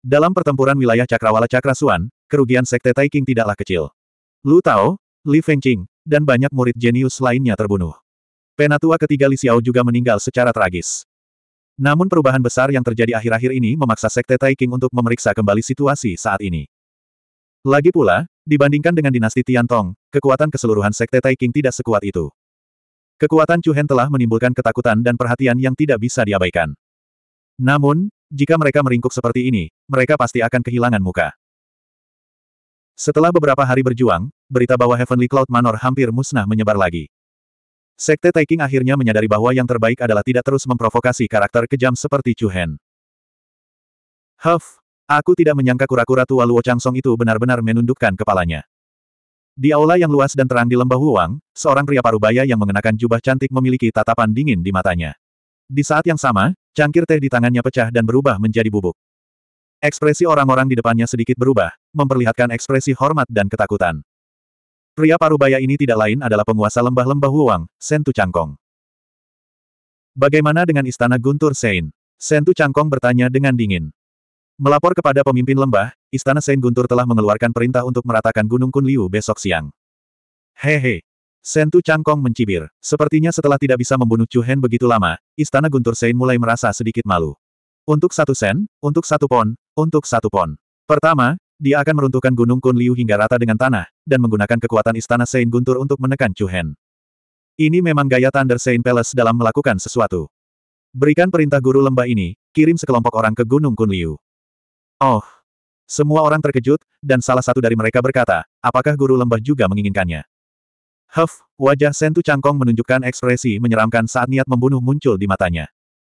Dalam pertempuran wilayah Cakrawala Cakrasuan, kerugian Sekte Taiking tidaklah kecil. Lu Tao, Li Fengqing, dan banyak murid jenius lainnya terbunuh. Penatua ketiga Li Xiao juga meninggal secara tragis. Namun perubahan besar yang terjadi akhir-akhir ini memaksa Sekte Taiking untuk memeriksa kembali situasi saat ini. Lagi pula, dibandingkan dengan dinasti Tiantong, kekuatan keseluruhan Sekte Taiking tidak sekuat itu. Kekuatan Chu Hen telah menimbulkan ketakutan dan perhatian yang tidak bisa diabaikan. Namun, jika mereka meringkuk seperti ini, mereka pasti akan kehilangan muka. Setelah beberapa hari berjuang, berita bahwa Heavenly Cloud Manor hampir musnah menyebar lagi. Sekte Taiking akhirnya menyadari bahwa yang terbaik adalah tidak terus memprovokasi karakter kejam seperti Chu Hen. Huff, aku tidak menyangka kura-kura tua Luo Changsong itu benar-benar menundukkan kepalanya. Di aula yang luas dan terang di lembah Huang, seorang pria parubaya yang mengenakan jubah cantik memiliki tatapan dingin di matanya. Di saat yang sama, cangkir teh di tangannya pecah dan berubah menjadi bubuk. Ekspresi orang-orang di depannya sedikit berubah, memperlihatkan ekspresi hormat dan ketakutan. Pria parubaya ini tidak lain adalah penguasa lembah-lembah Huang, Sentu Cangkong. Bagaimana dengan istana Guntur Sein? Sentu Cangkong bertanya dengan dingin. Melapor kepada pemimpin lembah, Istana Saint Guntur telah mengeluarkan perintah untuk meratakan Gunung Kunliu besok siang. Hehe. Sentu Cangkong mencibir. Sepertinya setelah tidak bisa membunuh Chu Hen begitu lama, Istana Guntur Saint mulai merasa sedikit malu. Untuk satu sen, untuk satu pon, untuk satu pon. Pertama, dia akan meruntuhkan Gunung Kunliu hingga rata dengan tanah, dan menggunakan kekuatan Istana Saint Guntur untuk menekan Chu Hen. Ini memang gaya Thunder Saint Palace dalam melakukan sesuatu. Berikan perintah guru lembah ini, kirim sekelompok orang ke Gunung Kunliu. Oh! Semua orang terkejut, dan salah satu dari mereka berkata, apakah guru lembah juga menginginkannya? Huff, wajah Sentu Cangkong menunjukkan ekspresi menyeramkan saat niat membunuh muncul di matanya.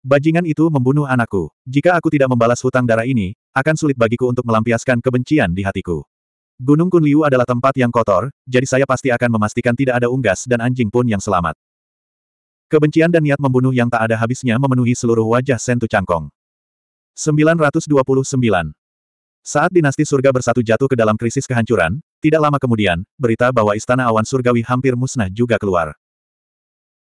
Bajingan itu membunuh anakku. Jika aku tidak membalas hutang darah ini, akan sulit bagiku untuk melampiaskan kebencian di hatiku. Gunung Kunliu adalah tempat yang kotor, jadi saya pasti akan memastikan tidak ada unggas dan anjing pun yang selamat. Kebencian dan niat membunuh yang tak ada habisnya memenuhi seluruh wajah Sentu Cangkong. 929. Saat dinasti surga bersatu jatuh ke dalam krisis kehancuran, tidak lama kemudian, berita bahwa istana awan surgawi hampir musnah juga keluar.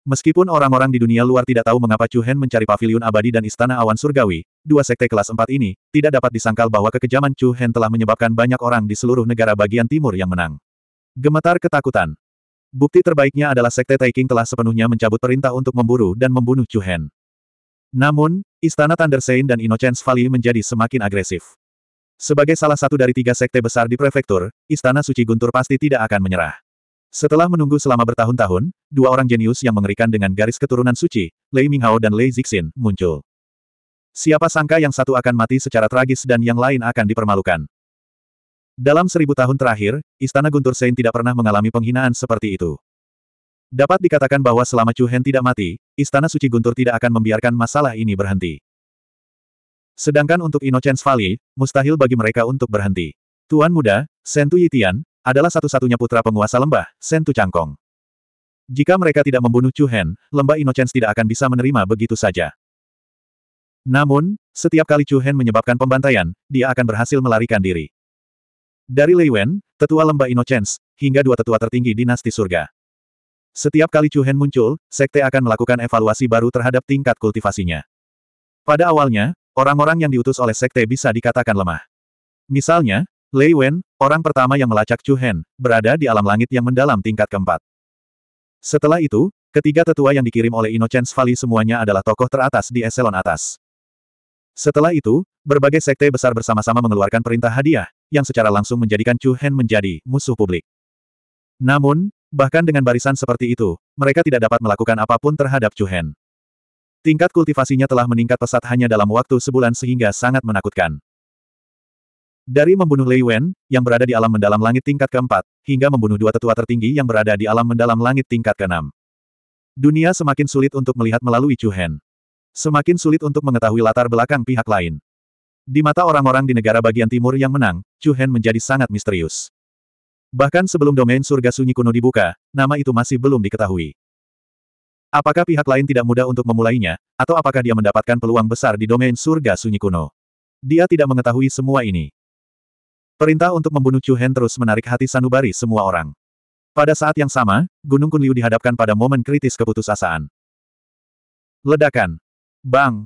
Meskipun orang-orang di dunia luar tidak tahu mengapa Chu Hen mencari paviliun abadi dan istana awan surgawi, dua sekte kelas 4 ini, tidak dapat disangkal bahwa kekejaman Chu Hen telah menyebabkan banyak orang di seluruh negara bagian timur yang menang. Gemetar ketakutan. Bukti terbaiknya adalah sekte Taiking telah sepenuhnya mencabut perintah untuk memburu dan membunuh Chu Hen. Namun, Istana Tandersein dan Innocence Valley menjadi semakin agresif. Sebagai salah satu dari tiga sekte besar di prefektur, Istana Suci Guntur pasti tidak akan menyerah. Setelah menunggu selama bertahun-tahun, dua orang jenius yang mengerikan dengan garis keturunan suci, Lei Minghao dan Lei Zixin, muncul. Siapa sangka yang satu akan mati secara tragis dan yang lain akan dipermalukan. Dalam seribu tahun terakhir, Istana Guntur Sein tidak pernah mengalami penghinaan seperti itu. Dapat dikatakan bahwa selama Chu Hen tidak mati, Istana Suci Guntur tidak akan membiarkan masalah ini berhenti. Sedangkan untuk Innocence Valley, mustahil bagi mereka untuk berhenti. Tuan muda, Sentu Yitian, adalah satu-satunya putra penguasa lembah, Sentu Changkong. Jika mereka tidak membunuh Chu Hen, lembah Innocence tidak akan bisa menerima begitu saja. Namun, setiap kali Chu Hen menyebabkan pembantaian, dia akan berhasil melarikan diri. Dari Lei Wen, tetua lembah Innocence, hingga dua tetua tertinggi dinasti surga. Setiap kali Chu Hen muncul, sekte akan melakukan evaluasi baru terhadap tingkat kultivasinya. Pada awalnya, orang-orang yang diutus oleh sekte bisa dikatakan lemah. Misalnya, Lei Wen, orang pertama yang melacak Chu Hen, berada di alam langit yang mendalam tingkat keempat. Setelah itu, ketiga tetua yang dikirim oleh Innocence Valley semuanya adalah tokoh teratas di eselon atas. Setelah itu, berbagai sekte besar bersama-sama mengeluarkan perintah hadiah, yang secara langsung menjadikan Chu Hen menjadi musuh publik. Namun, Bahkan dengan barisan seperti itu, mereka tidak dapat melakukan apapun terhadap Hen. Tingkat kultivasinya telah meningkat pesat hanya dalam waktu sebulan sehingga sangat menakutkan. Dari membunuh Lei Wen, yang berada di alam mendalam langit tingkat keempat, hingga membunuh dua tetua tertinggi yang berada di alam mendalam langit tingkat keenam. Dunia semakin sulit untuk melihat melalui Hen. Semakin sulit untuk mengetahui latar belakang pihak lain. Di mata orang-orang di negara bagian timur yang menang, Hen menjadi sangat misterius. Bahkan sebelum domain surga sunyi kuno dibuka, nama itu masih belum diketahui. Apakah pihak lain tidak mudah untuk memulainya, atau apakah dia mendapatkan peluang besar di domain surga sunyi kuno? Dia tidak mengetahui semua ini. Perintah untuk membunuh Chu Hen terus menarik hati sanubari semua orang. Pada saat yang sama, Gunung Kunliu dihadapkan pada momen kritis keputusasaan. Ledakan. Bang.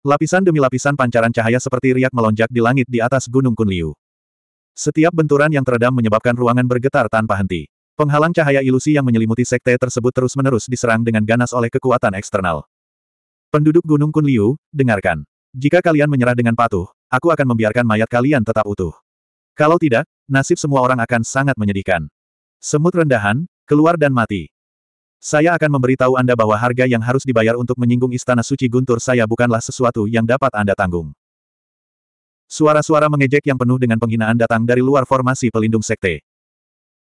Lapisan demi lapisan pancaran cahaya seperti riak melonjak di langit di atas Gunung Kunliu. Setiap benturan yang teredam menyebabkan ruangan bergetar tanpa henti. Penghalang cahaya ilusi yang menyelimuti sekte tersebut terus-menerus diserang dengan ganas oleh kekuatan eksternal. Penduduk Gunung Kunliu, dengarkan. Jika kalian menyerah dengan patuh, aku akan membiarkan mayat kalian tetap utuh. Kalau tidak, nasib semua orang akan sangat menyedihkan. Semut rendahan, keluar dan mati. Saya akan memberitahu Anda bahwa harga yang harus dibayar untuk menyinggung Istana Suci Guntur saya bukanlah sesuatu yang dapat Anda tanggung. Suara-suara mengejek yang penuh dengan penghinaan datang dari luar formasi pelindung sekte.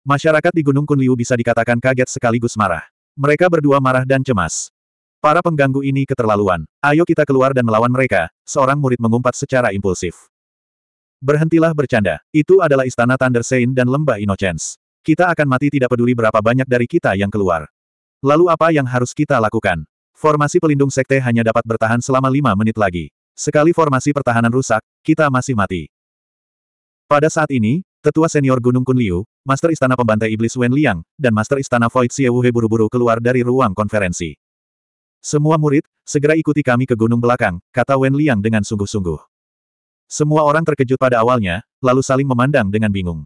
Masyarakat di Gunung Kunliu bisa dikatakan kaget sekaligus marah. Mereka berdua marah dan cemas. Para pengganggu ini keterlaluan. Ayo kita keluar dan melawan mereka, seorang murid mengumpat secara impulsif. Berhentilah bercanda. Itu adalah istana Thunder Saint dan lembah Innocence. Kita akan mati tidak peduli berapa banyak dari kita yang keluar. Lalu apa yang harus kita lakukan? Formasi pelindung sekte hanya dapat bertahan selama lima menit lagi. Sekali formasi pertahanan rusak, kita masih mati. Pada saat ini, Tetua Senior Gunung Kunliu, Master Istana Pembantai Iblis Wen Liang, dan Master Istana Void Siewuhe buru-buru keluar dari ruang konferensi. Semua murid, segera ikuti kami ke gunung belakang, kata Wen Liang dengan sungguh-sungguh. Semua orang terkejut pada awalnya, lalu saling memandang dengan bingung.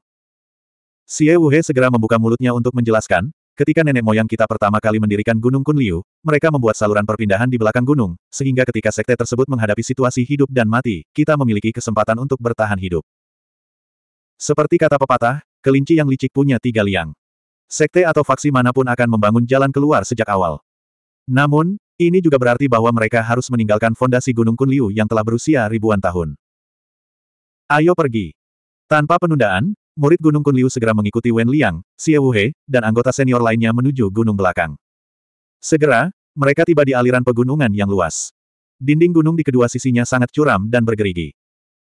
Xie Wuhe segera membuka mulutnya untuk menjelaskan, Ketika nenek moyang kita pertama kali mendirikan Gunung Kunliu, mereka membuat saluran perpindahan di belakang gunung, sehingga ketika sekte tersebut menghadapi situasi hidup dan mati, kita memiliki kesempatan untuk bertahan hidup. Seperti kata pepatah, kelinci yang licik punya tiga liang. Sekte atau faksi manapun akan membangun jalan keluar sejak awal. Namun, ini juga berarti bahwa mereka harus meninggalkan fondasi Gunung Kunliu yang telah berusia ribuan tahun. Ayo pergi. Tanpa penundaan, murid Gunung Kunliu segera mengikuti Wen Liang, Xie Wuhe, dan anggota senior lainnya menuju gunung belakang. Segera, mereka tiba di aliran pegunungan yang luas. Dinding gunung di kedua sisinya sangat curam dan bergerigi.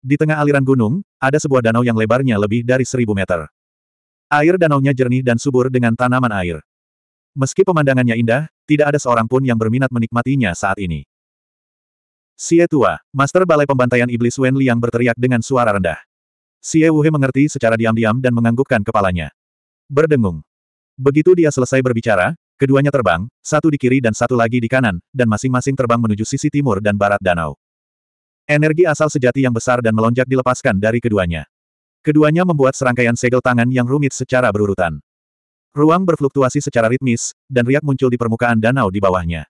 Di tengah aliran gunung, ada sebuah danau yang lebarnya lebih dari seribu meter. Air danaunya jernih dan subur dengan tanaman air. Meski pemandangannya indah, tidak ada seorang pun yang berminat menikmatinya saat ini. Xie Tua, Master Balai Pembantaian Iblis Wen Liang berteriak dengan suara rendah. Xie Wuhe mengerti secara diam-diam dan menganggukkan kepalanya. Berdengung. Begitu dia selesai berbicara, keduanya terbang, satu di kiri dan satu lagi di kanan, dan masing-masing terbang menuju sisi timur dan barat danau. Energi asal sejati yang besar dan melonjak dilepaskan dari keduanya. Keduanya membuat serangkaian segel tangan yang rumit secara berurutan. Ruang berfluktuasi secara ritmis, dan riak muncul di permukaan danau di bawahnya.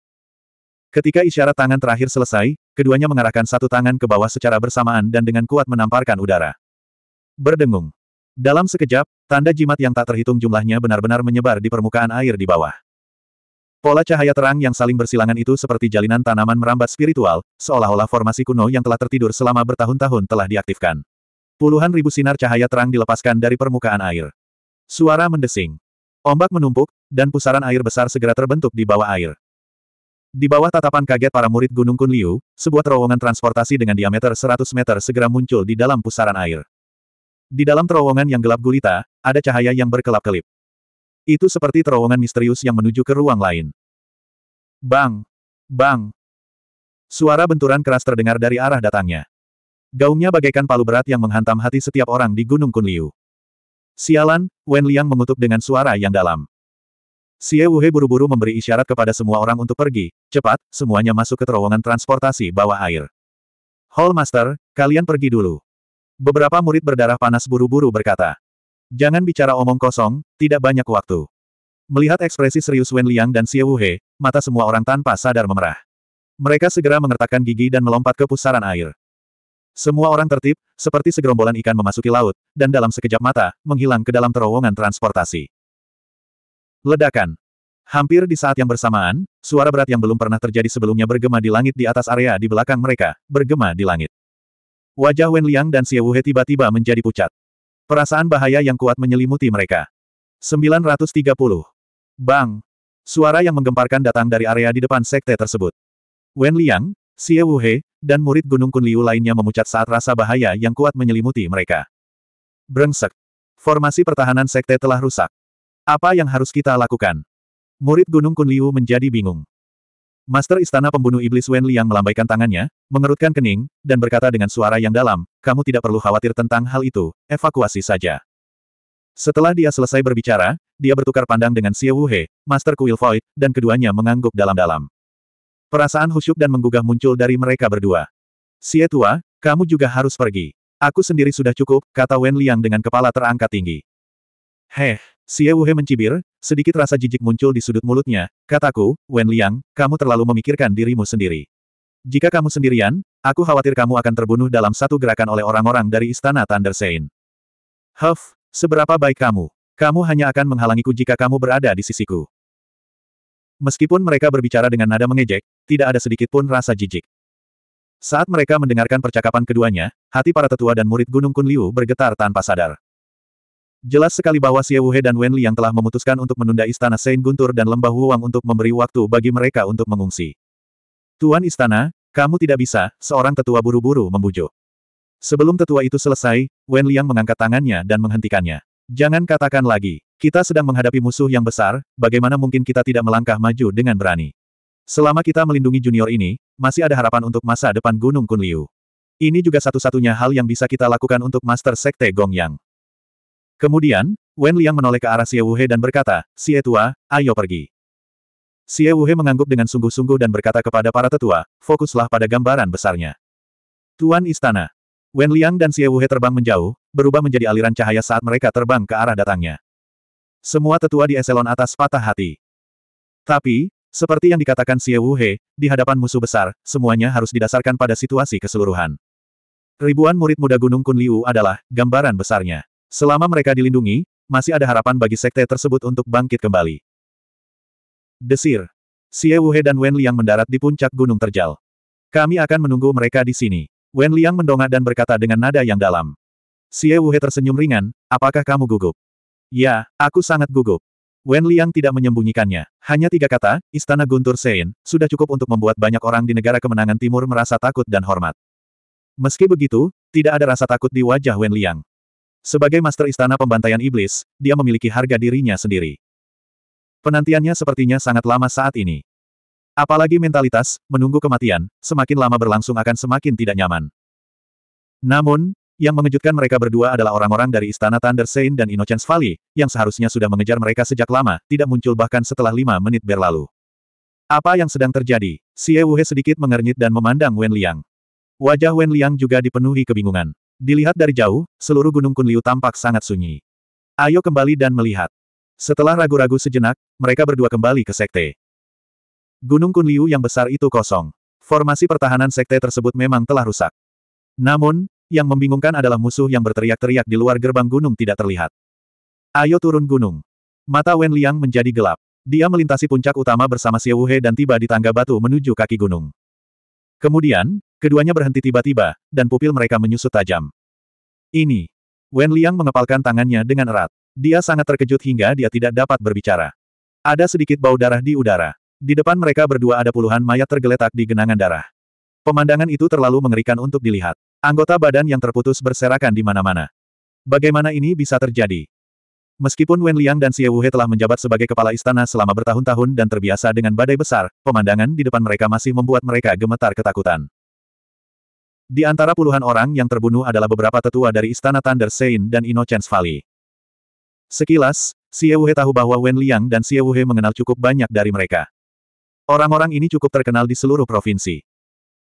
Ketika isyarat tangan terakhir selesai, keduanya mengarahkan satu tangan ke bawah secara bersamaan dan dengan kuat menamparkan udara. Berdengung. Dalam sekejap, tanda jimat yang tak terhitung jumlahnya benar-benar menyebar di permukaan air di bawah. Pola cahaya terang yang saling bersilangan itu seperti jalinan tanaman merambat spiritual, seolah-olah formasi kuno yang telah tertidur selama bertahun-tahun telah diaktifkan. Puluhan ribu sinar cahaya terang dilepaskan dari permukaan air. Suara mendesing. Ombak menumpuk, dan pusaran air besar segera terbentuk di bawah air. Di bawah tatapan kaget para murid Gunung Kunliu, sebuah terowongan transportasi dengan diameter 100 meter segera muncul di dalam pusaran air. Di dalam terowongan yang gelap gulita, ada cahaya yang berkelap-kelip. Itu seperti terowongan misterius yang menuju ke ruang lain. Bang! Bang! Suara benturan keras terdengar dari arah datangnya. Gaungnya bagaikan palu berat yang menghantam hati setiap orang di Gunung Kunliu. Sialan, Wen Liang mengutuk dengan suara yang dalam. Xie Wuhe buru-buru memberi isyarat kepada semua orang untuk pergi, cepat, semuanya masuk ke terowongan transportasi bawah air. Hall Master, kalian pergi dulu. Beberapa murid berdarah panas buru-buru berkata. Jangan bicara omong kosong, tidak banyak waktu. Melihat ekspresi serius Wen Liang dan Xie Wuhe, mata semua orang tanpa sadar memerah. Mereka segera mengertakkan gigi dan melompat ke pusaran air. Semua orang tertib, seperti segerombolan ikan memasuki laut, dan dalam sekejap mata, menghilang ke dalam terowongan transportasi. Ledakan. Hampir di saat yang bersamaan, suara berat yang belum pernah terjadi sebelumnya bergema di langit di atas area di belakang mereka, bergema di langit. Wajah Wen Liang dan Xie Wuhe tiba-tiba menjadi pucat. Perasaan bahaya yang kuat menyelimuti mereka. 930. Bang! Suara yang menggemparkan datang dari area di depan sekte tersebut. Wen Liang, Xie Wuhe, dan murid Gunung Kunliu lainnya memucat saat rasa bahaya yang kuat menyelimuti mereka. Brengsek. Formasi pertahanan sekte telah rusak. Apa yang harus kita lakukan? Murid Gunung Kunliu menjadi bingung. Master Istana Pembunuh Iblis Wen Liang melambaikan tangannya, mengerutkan kening, dan berkata dengan suara yang dalam, kamu tidak perlu khawatir tentang hal itu, evakuasi saja. Setelah dia selesai berbicara, dia bertukar pandang dengan Xie Wuhe, Master Kuil Void, dan keduanya mengangguk dalam-dalam. Perasaan husyuk dan menggugah muncul dari mereka berdua. Xie tua, kamu juga harus pergi. Aku sendiri sudah cukup, kata Wen Liang dengan kepala terangkat tinggi. Heh, Xie Wuhe mencibir, sedikit rasa jijik muncul di sudut mulutnya. Kataku, Wen Liang, kamu terlalu memikirkan dirimu sendiri. Jika kamu sendirian, aku khawatir kamu akan terbunuh dalam satu gerakan oleh orang-orang dari Istana Thunder Sein. Huff, seberapa baik kamu. Kamu hanya akan menghalangiku jika kamu berada di sisiku. Meskipun mereka berbicara dengan nada mengejek, tidak ada sedikit pun rasa jijik. Saat mereka mendengarkan percakapan keduanya, hati para tetua dan murid Gunung Kunliu bergetar tanpa sadar. Jelas sekali bahwa Xie Wuhe dan Wen Li yang telah memutuskan untuk menunda istana Saint Guntur dan Lembah Huang untuk memberi waktu bagi mereka untuk mengungsi. Tuan istana, kamu tidak bisa, seorang tetua buru-buru membujuk. Sebelum tetua itu selesai, Wen Liang mengangkat tangannya dan menghentikannya. Jangan katakan lagi, kita sedang menghadapi musuh yang besar, bagaimana mungkin kita tidak melangkah maju dengan berani. Selama kita melindungi junior ini, masih ada harapan untuk masa depan Gunung Kunliu. Ini juga satu-satunya hal yang bisa kita lakukan untuk Master Sekte Gong Yang. Kemudian, Wen Liang menoleh ke arah Xie Wuhe dan berkata, Xie Tua, ayo pergi. Xie Wuhe mengangguk dengan sungguh-sungguh dan berkata kepada para tetua, fokuslah pada gambaran besarnya. Tuan Istana. Wen Liang dan Xie Wuhe terbang menjauh, berubah menjadi aliran cahaya saat mereka terbang ke arah datangnya. Semua tetua di eselon atas patah hati. Tapi, seperti yang dikatakan Xie Wuhe, di hadapan musuh besar, semuanya harus didasarkan pada situasi keseluruhan. Ribuan murid muda Gunung Kunliu adalah gambaran besarnya. Selama mereka dilindungi, masih ada harapan bagi sekte tersebut untuk bangkit kembali. Desir. Xie Wuhe dan Wen Liang mendarat di puncak gunung terjal. Kami akan menunggu mereka di sini. Wen Liang mendongak dan berkata dengan nada yang dalam. Xie Wuhe tersenyum ringan, apakah kamu gugup? Ya, aku sangat gugup. Wen Liang tidak menyembunyikannya. Hanya tiga kata, Istana Guntur Sein, sudah cukup untuk membuat banyak orang di negara kemenangan timur merasa takut dan hormat. Meski begitu, tidak ada rasa takut di wajah Wen Liang. Sebagai master istana pembantaian iblis, dia memiliki harga dirinya sendiri. Penantiannya sepertinya sangat lama saat ini. Apalagi mentalitas, menunggu kematian, semakin lama berlangsung akan semakin tidak nyaman. Namun, yang mengejutkan mereka berdua adalah orang-orang dari Istana Thunder Saint dan Innocence Valley, yang seharusnya sudah mengejar mereka sejak lama, tidak muncul bahkan setelah lima menit berlalu. Apa yang sedang terjadi? Xie Wuhe sedikit mengernyit dan memandang Wen Liang. Wajah Wen Liang juga dipenuhi kebingungan. Dilihat dari jauh, seluruh Gunung Kunliu tampak sangat sunyi. Ayo kembali dan melihat. Setelah ragu-ragu sejenak, mereka berdua kembali ke sekte. Gunung Kunliu yang besar itu kosong. Formasi pertahanan sekte tersebut memang telah rusak. Namun, yang membingungkan adalah musuh yang berteriak-teriak di luar gerbang gunung tidak terlihat. Ayo turun gunung. Mata Wen Liang menjadi gelap. Dia melintasi puncak utama bersama Xie Wuhe dan tiba di tangga batu menuju kaki gunung. Kemudian, Keduanya berhenti tiba-tiba, dan pupil mereka menyusut tajam. Ini. Wen Liang mengepalkan tangannya dengan erat. Dia sangat terkejut hingga dia tidak dapat berbicara. Ada sedikit bau darah di udara. Di depan mereka berdua ada puluhan mayat tergeletak di genangan darah. Pemandangan itu terlalu mengerikan untuk dilihat. Anggota badan yang terputus berserakan di mana-mana. Bagaimana ini bisa terjadi? Meskipun Wen Liang dan Xie Wuhe telah menjabat sebagai kepala istana selama bertahun-tahun dan terbiasa dengan badai besar, pemandangan di depan mereka masih membuat mereka gemetar ketakutan. Di antara puluhan orang yang terbunuh adalah beberapa tetua dari Istana Thunder Sein dan Innocence Valley. Sekilas, Xie Wuhe tahu bahwa Wen Liang dan Xie Wuhe mengenal cukup banyak dari mereka. Orang-orang ini cukup terkenal di seluruh provinsi.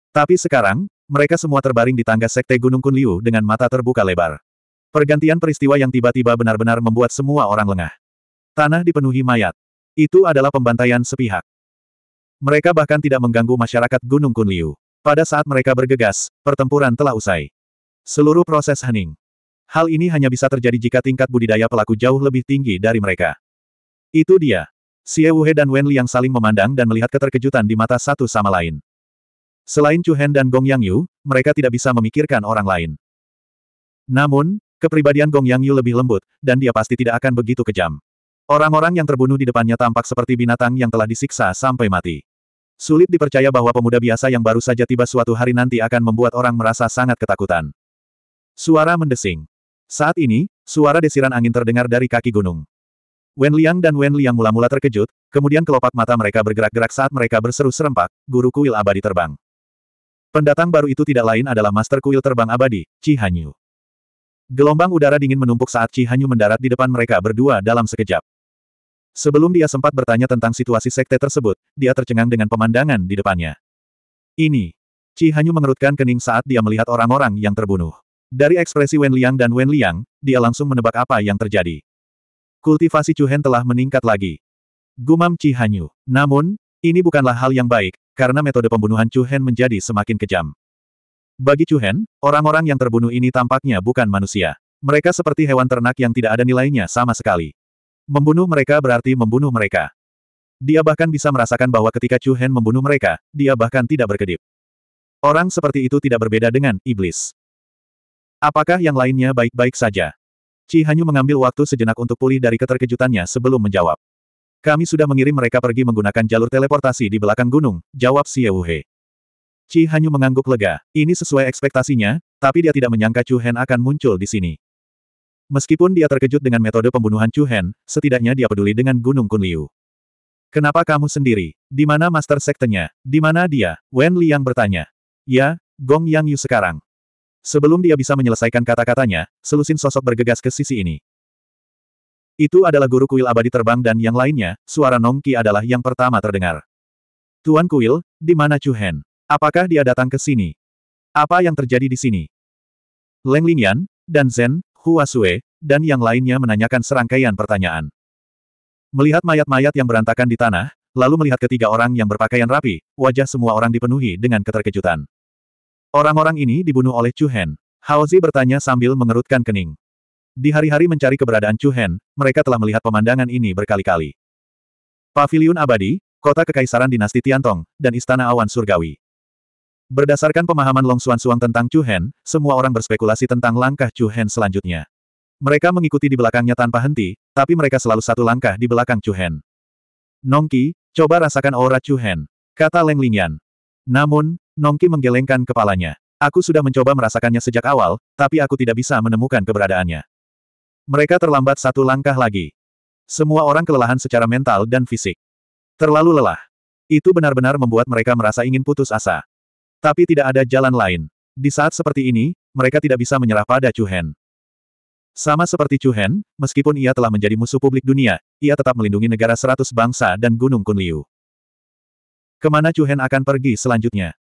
Tapi sekarang, mereka semua terbaring di tangga Sekte Gunung Kunliu dengan mata terbuka lebar. Pergantian peristiwa yang tiba-tiba benar-benar membuat semua orang lengah. Tanah dipenuhi mayat. Itu adalah pembantaian sepihak. Mereka bahkan tidak mengganggu masyarakat Gunung Kunliu. Pada saat mereka bergegas, pertempuran telah usai. Seluruh proses hening. Hal ini hanya bisa terjadi jika tingkat budidaya pelaku jauh lebih tinggi dari mereka. Itu dia. Xie Wuhe dan Wen yang saling memandang dan melihat keterkejutan di mata satu sama lain. Selain Chu Hen dan Gong Yang Yu, mereka tidak bisa memikirkan orang lain. Namun, kepribadian Gong Yang Yu lebih lembut, dan dia pasti tidak akan begitu kejam. Orang-orang yang terbunuh di depannya tampak seperti binatang yang telah disiksa sampai mati. Sulit dipercaya bahwa pemuda biasa yang baru saja tiba suatu hari nanti akan membuat orang merasa sangat ketakutan. Suara mendesing. Saat ini, suara desiran angin terdengar dari kaki gunung. Wen Liang dan Wen Liang mula-mula terkejut, kemudian kelopak mata mereka bergerak-gerak saat mereka berseru serempak, guru kuil abadi terbang. Pendatang baru itu tidak lain adalah master kuil terbang abadi, Chi Hanyu. Gelombang udara dingin menumpuk saat Chi Hanyu mendarat di depan mereka berdua dalam sekejap. Sebelum dia sempat bertanya tentang situasi sekte tersebut, dia tercengang dengan pemandangan di depannya. Ini. Cihanyu Hanyu mengerutkan kening saat dia melihat orang-orang yang terbunuh. Dari ekspresi Wen Liang dan Wen Liang, dia langsung menebak apa yang terjadi. Kultivasi Hen telah meningkat lagi. Gumam Cihanyu. Hanyu. Namun, ini bukanlah hal yang baik, karena metode pembunuhan Hen menjadi semakin kejam. Bagi Hen, orang-orang yang terbunuh ini tampaknya bukan manusia. Mereka seperti hewan ternak yang tidak ada nilainya sama sekali. Membunuh mereka berarti membunuh mereka. Dia bahkan bisa merasakan bahwa ketika Chu Hen membunuh mereka, dia bahkan tidak berkedip. Orang seperti itu tidak berbeda dengan iblis. Apakah yang lainnya baik-baik saja? Chi Hanyu mengambil waktu sejenak untuk pulih dari keterkejutannya sebelum menjawab. Kami sudah mengirim mereka pergi menggunakan jalur teleportasi di belakang gunung, jawab Si Wuhe. Chi Hanyu mengangguk lega, ini sesuai ekspektasinya, tapi dia tidak menyangka Chu Hen akan muncul di sini. Meskipun dia terkejut dengan metode pembunuhan Chu Hen, setidaknya dia peduli dengan Gunung Kunliu. Kenapa kamu sendiri? Di mana master sektenya? Di mana dia? Wen Liang bertanya. Ya, Gong Yang Yu sekarang. Sebelum dia bisa menyelesaikan kata-katanya, selusin sosok bergegas ke sisi ini. Itu adalah guru kuil abadi terbang dan yang lainnya, suara Nong Qi adalah yang pertama terdengar. Tuan kuil, di mana Chu Hen? Apakah dia datang ke sini? Apa yang terjadi di sini? Leng Lingyan, dan Zen, Hua dan yang lainnya menanyakan serangkaian pertanyaan. Melihat mayat-mayat yang berantakan di tanah, lalu melihat ketiga orang yang berpakaian rapi, wajah semua orang dipenuhi dengan keterkejutan. Orang-orang ini dibunuh oleh Chu Hen. Haozi bertanya sambil mengerutkan kening. Di hari-hari mencari keberadaan Chu Hen, mereka telah melihat pemandangan ini berkali-kali. Paviliun Abadi, kota kekaisaran dinasti Tiantong, dan Istana Awan Surgawi. Berdasarkan pemahaman Long Xuan Suang tentang Chu Hen, semua orang berspekulasi tentang langkah Chu Hen selanjutnya. Mereka mengikuti di belakangnya tanpa henti, tapi mereka selalu satu langkah di belakang Chu Hen. Nongki, coba rasakan aura Chu Hen, kata Leng Lingyan. Namun, Nongki menggelengkan kepalanya. Aku sudah mencoba merasakannya sejak awal, tapi aku tidak bisa menemukan keberadaannya. Mereka terlambat satu langkah lagi. Semua orang kelelahan secara mental dan fisik. Terlalu lelah. Itu benar-benar membuat mereka merasa ingin putus asa. Tapi tidak ada jalan lain. Di saat seperti ini, mereka tidak bisa menyerah pada Chu Hen. Sama seperti Chu Hen, meskipun ia telah menjadi musuh publik dunia, ia tetap melindungi negara seratus bangsa dan Gunung Kunliu. Kemana Chu Hen akan pergi selanjutnya?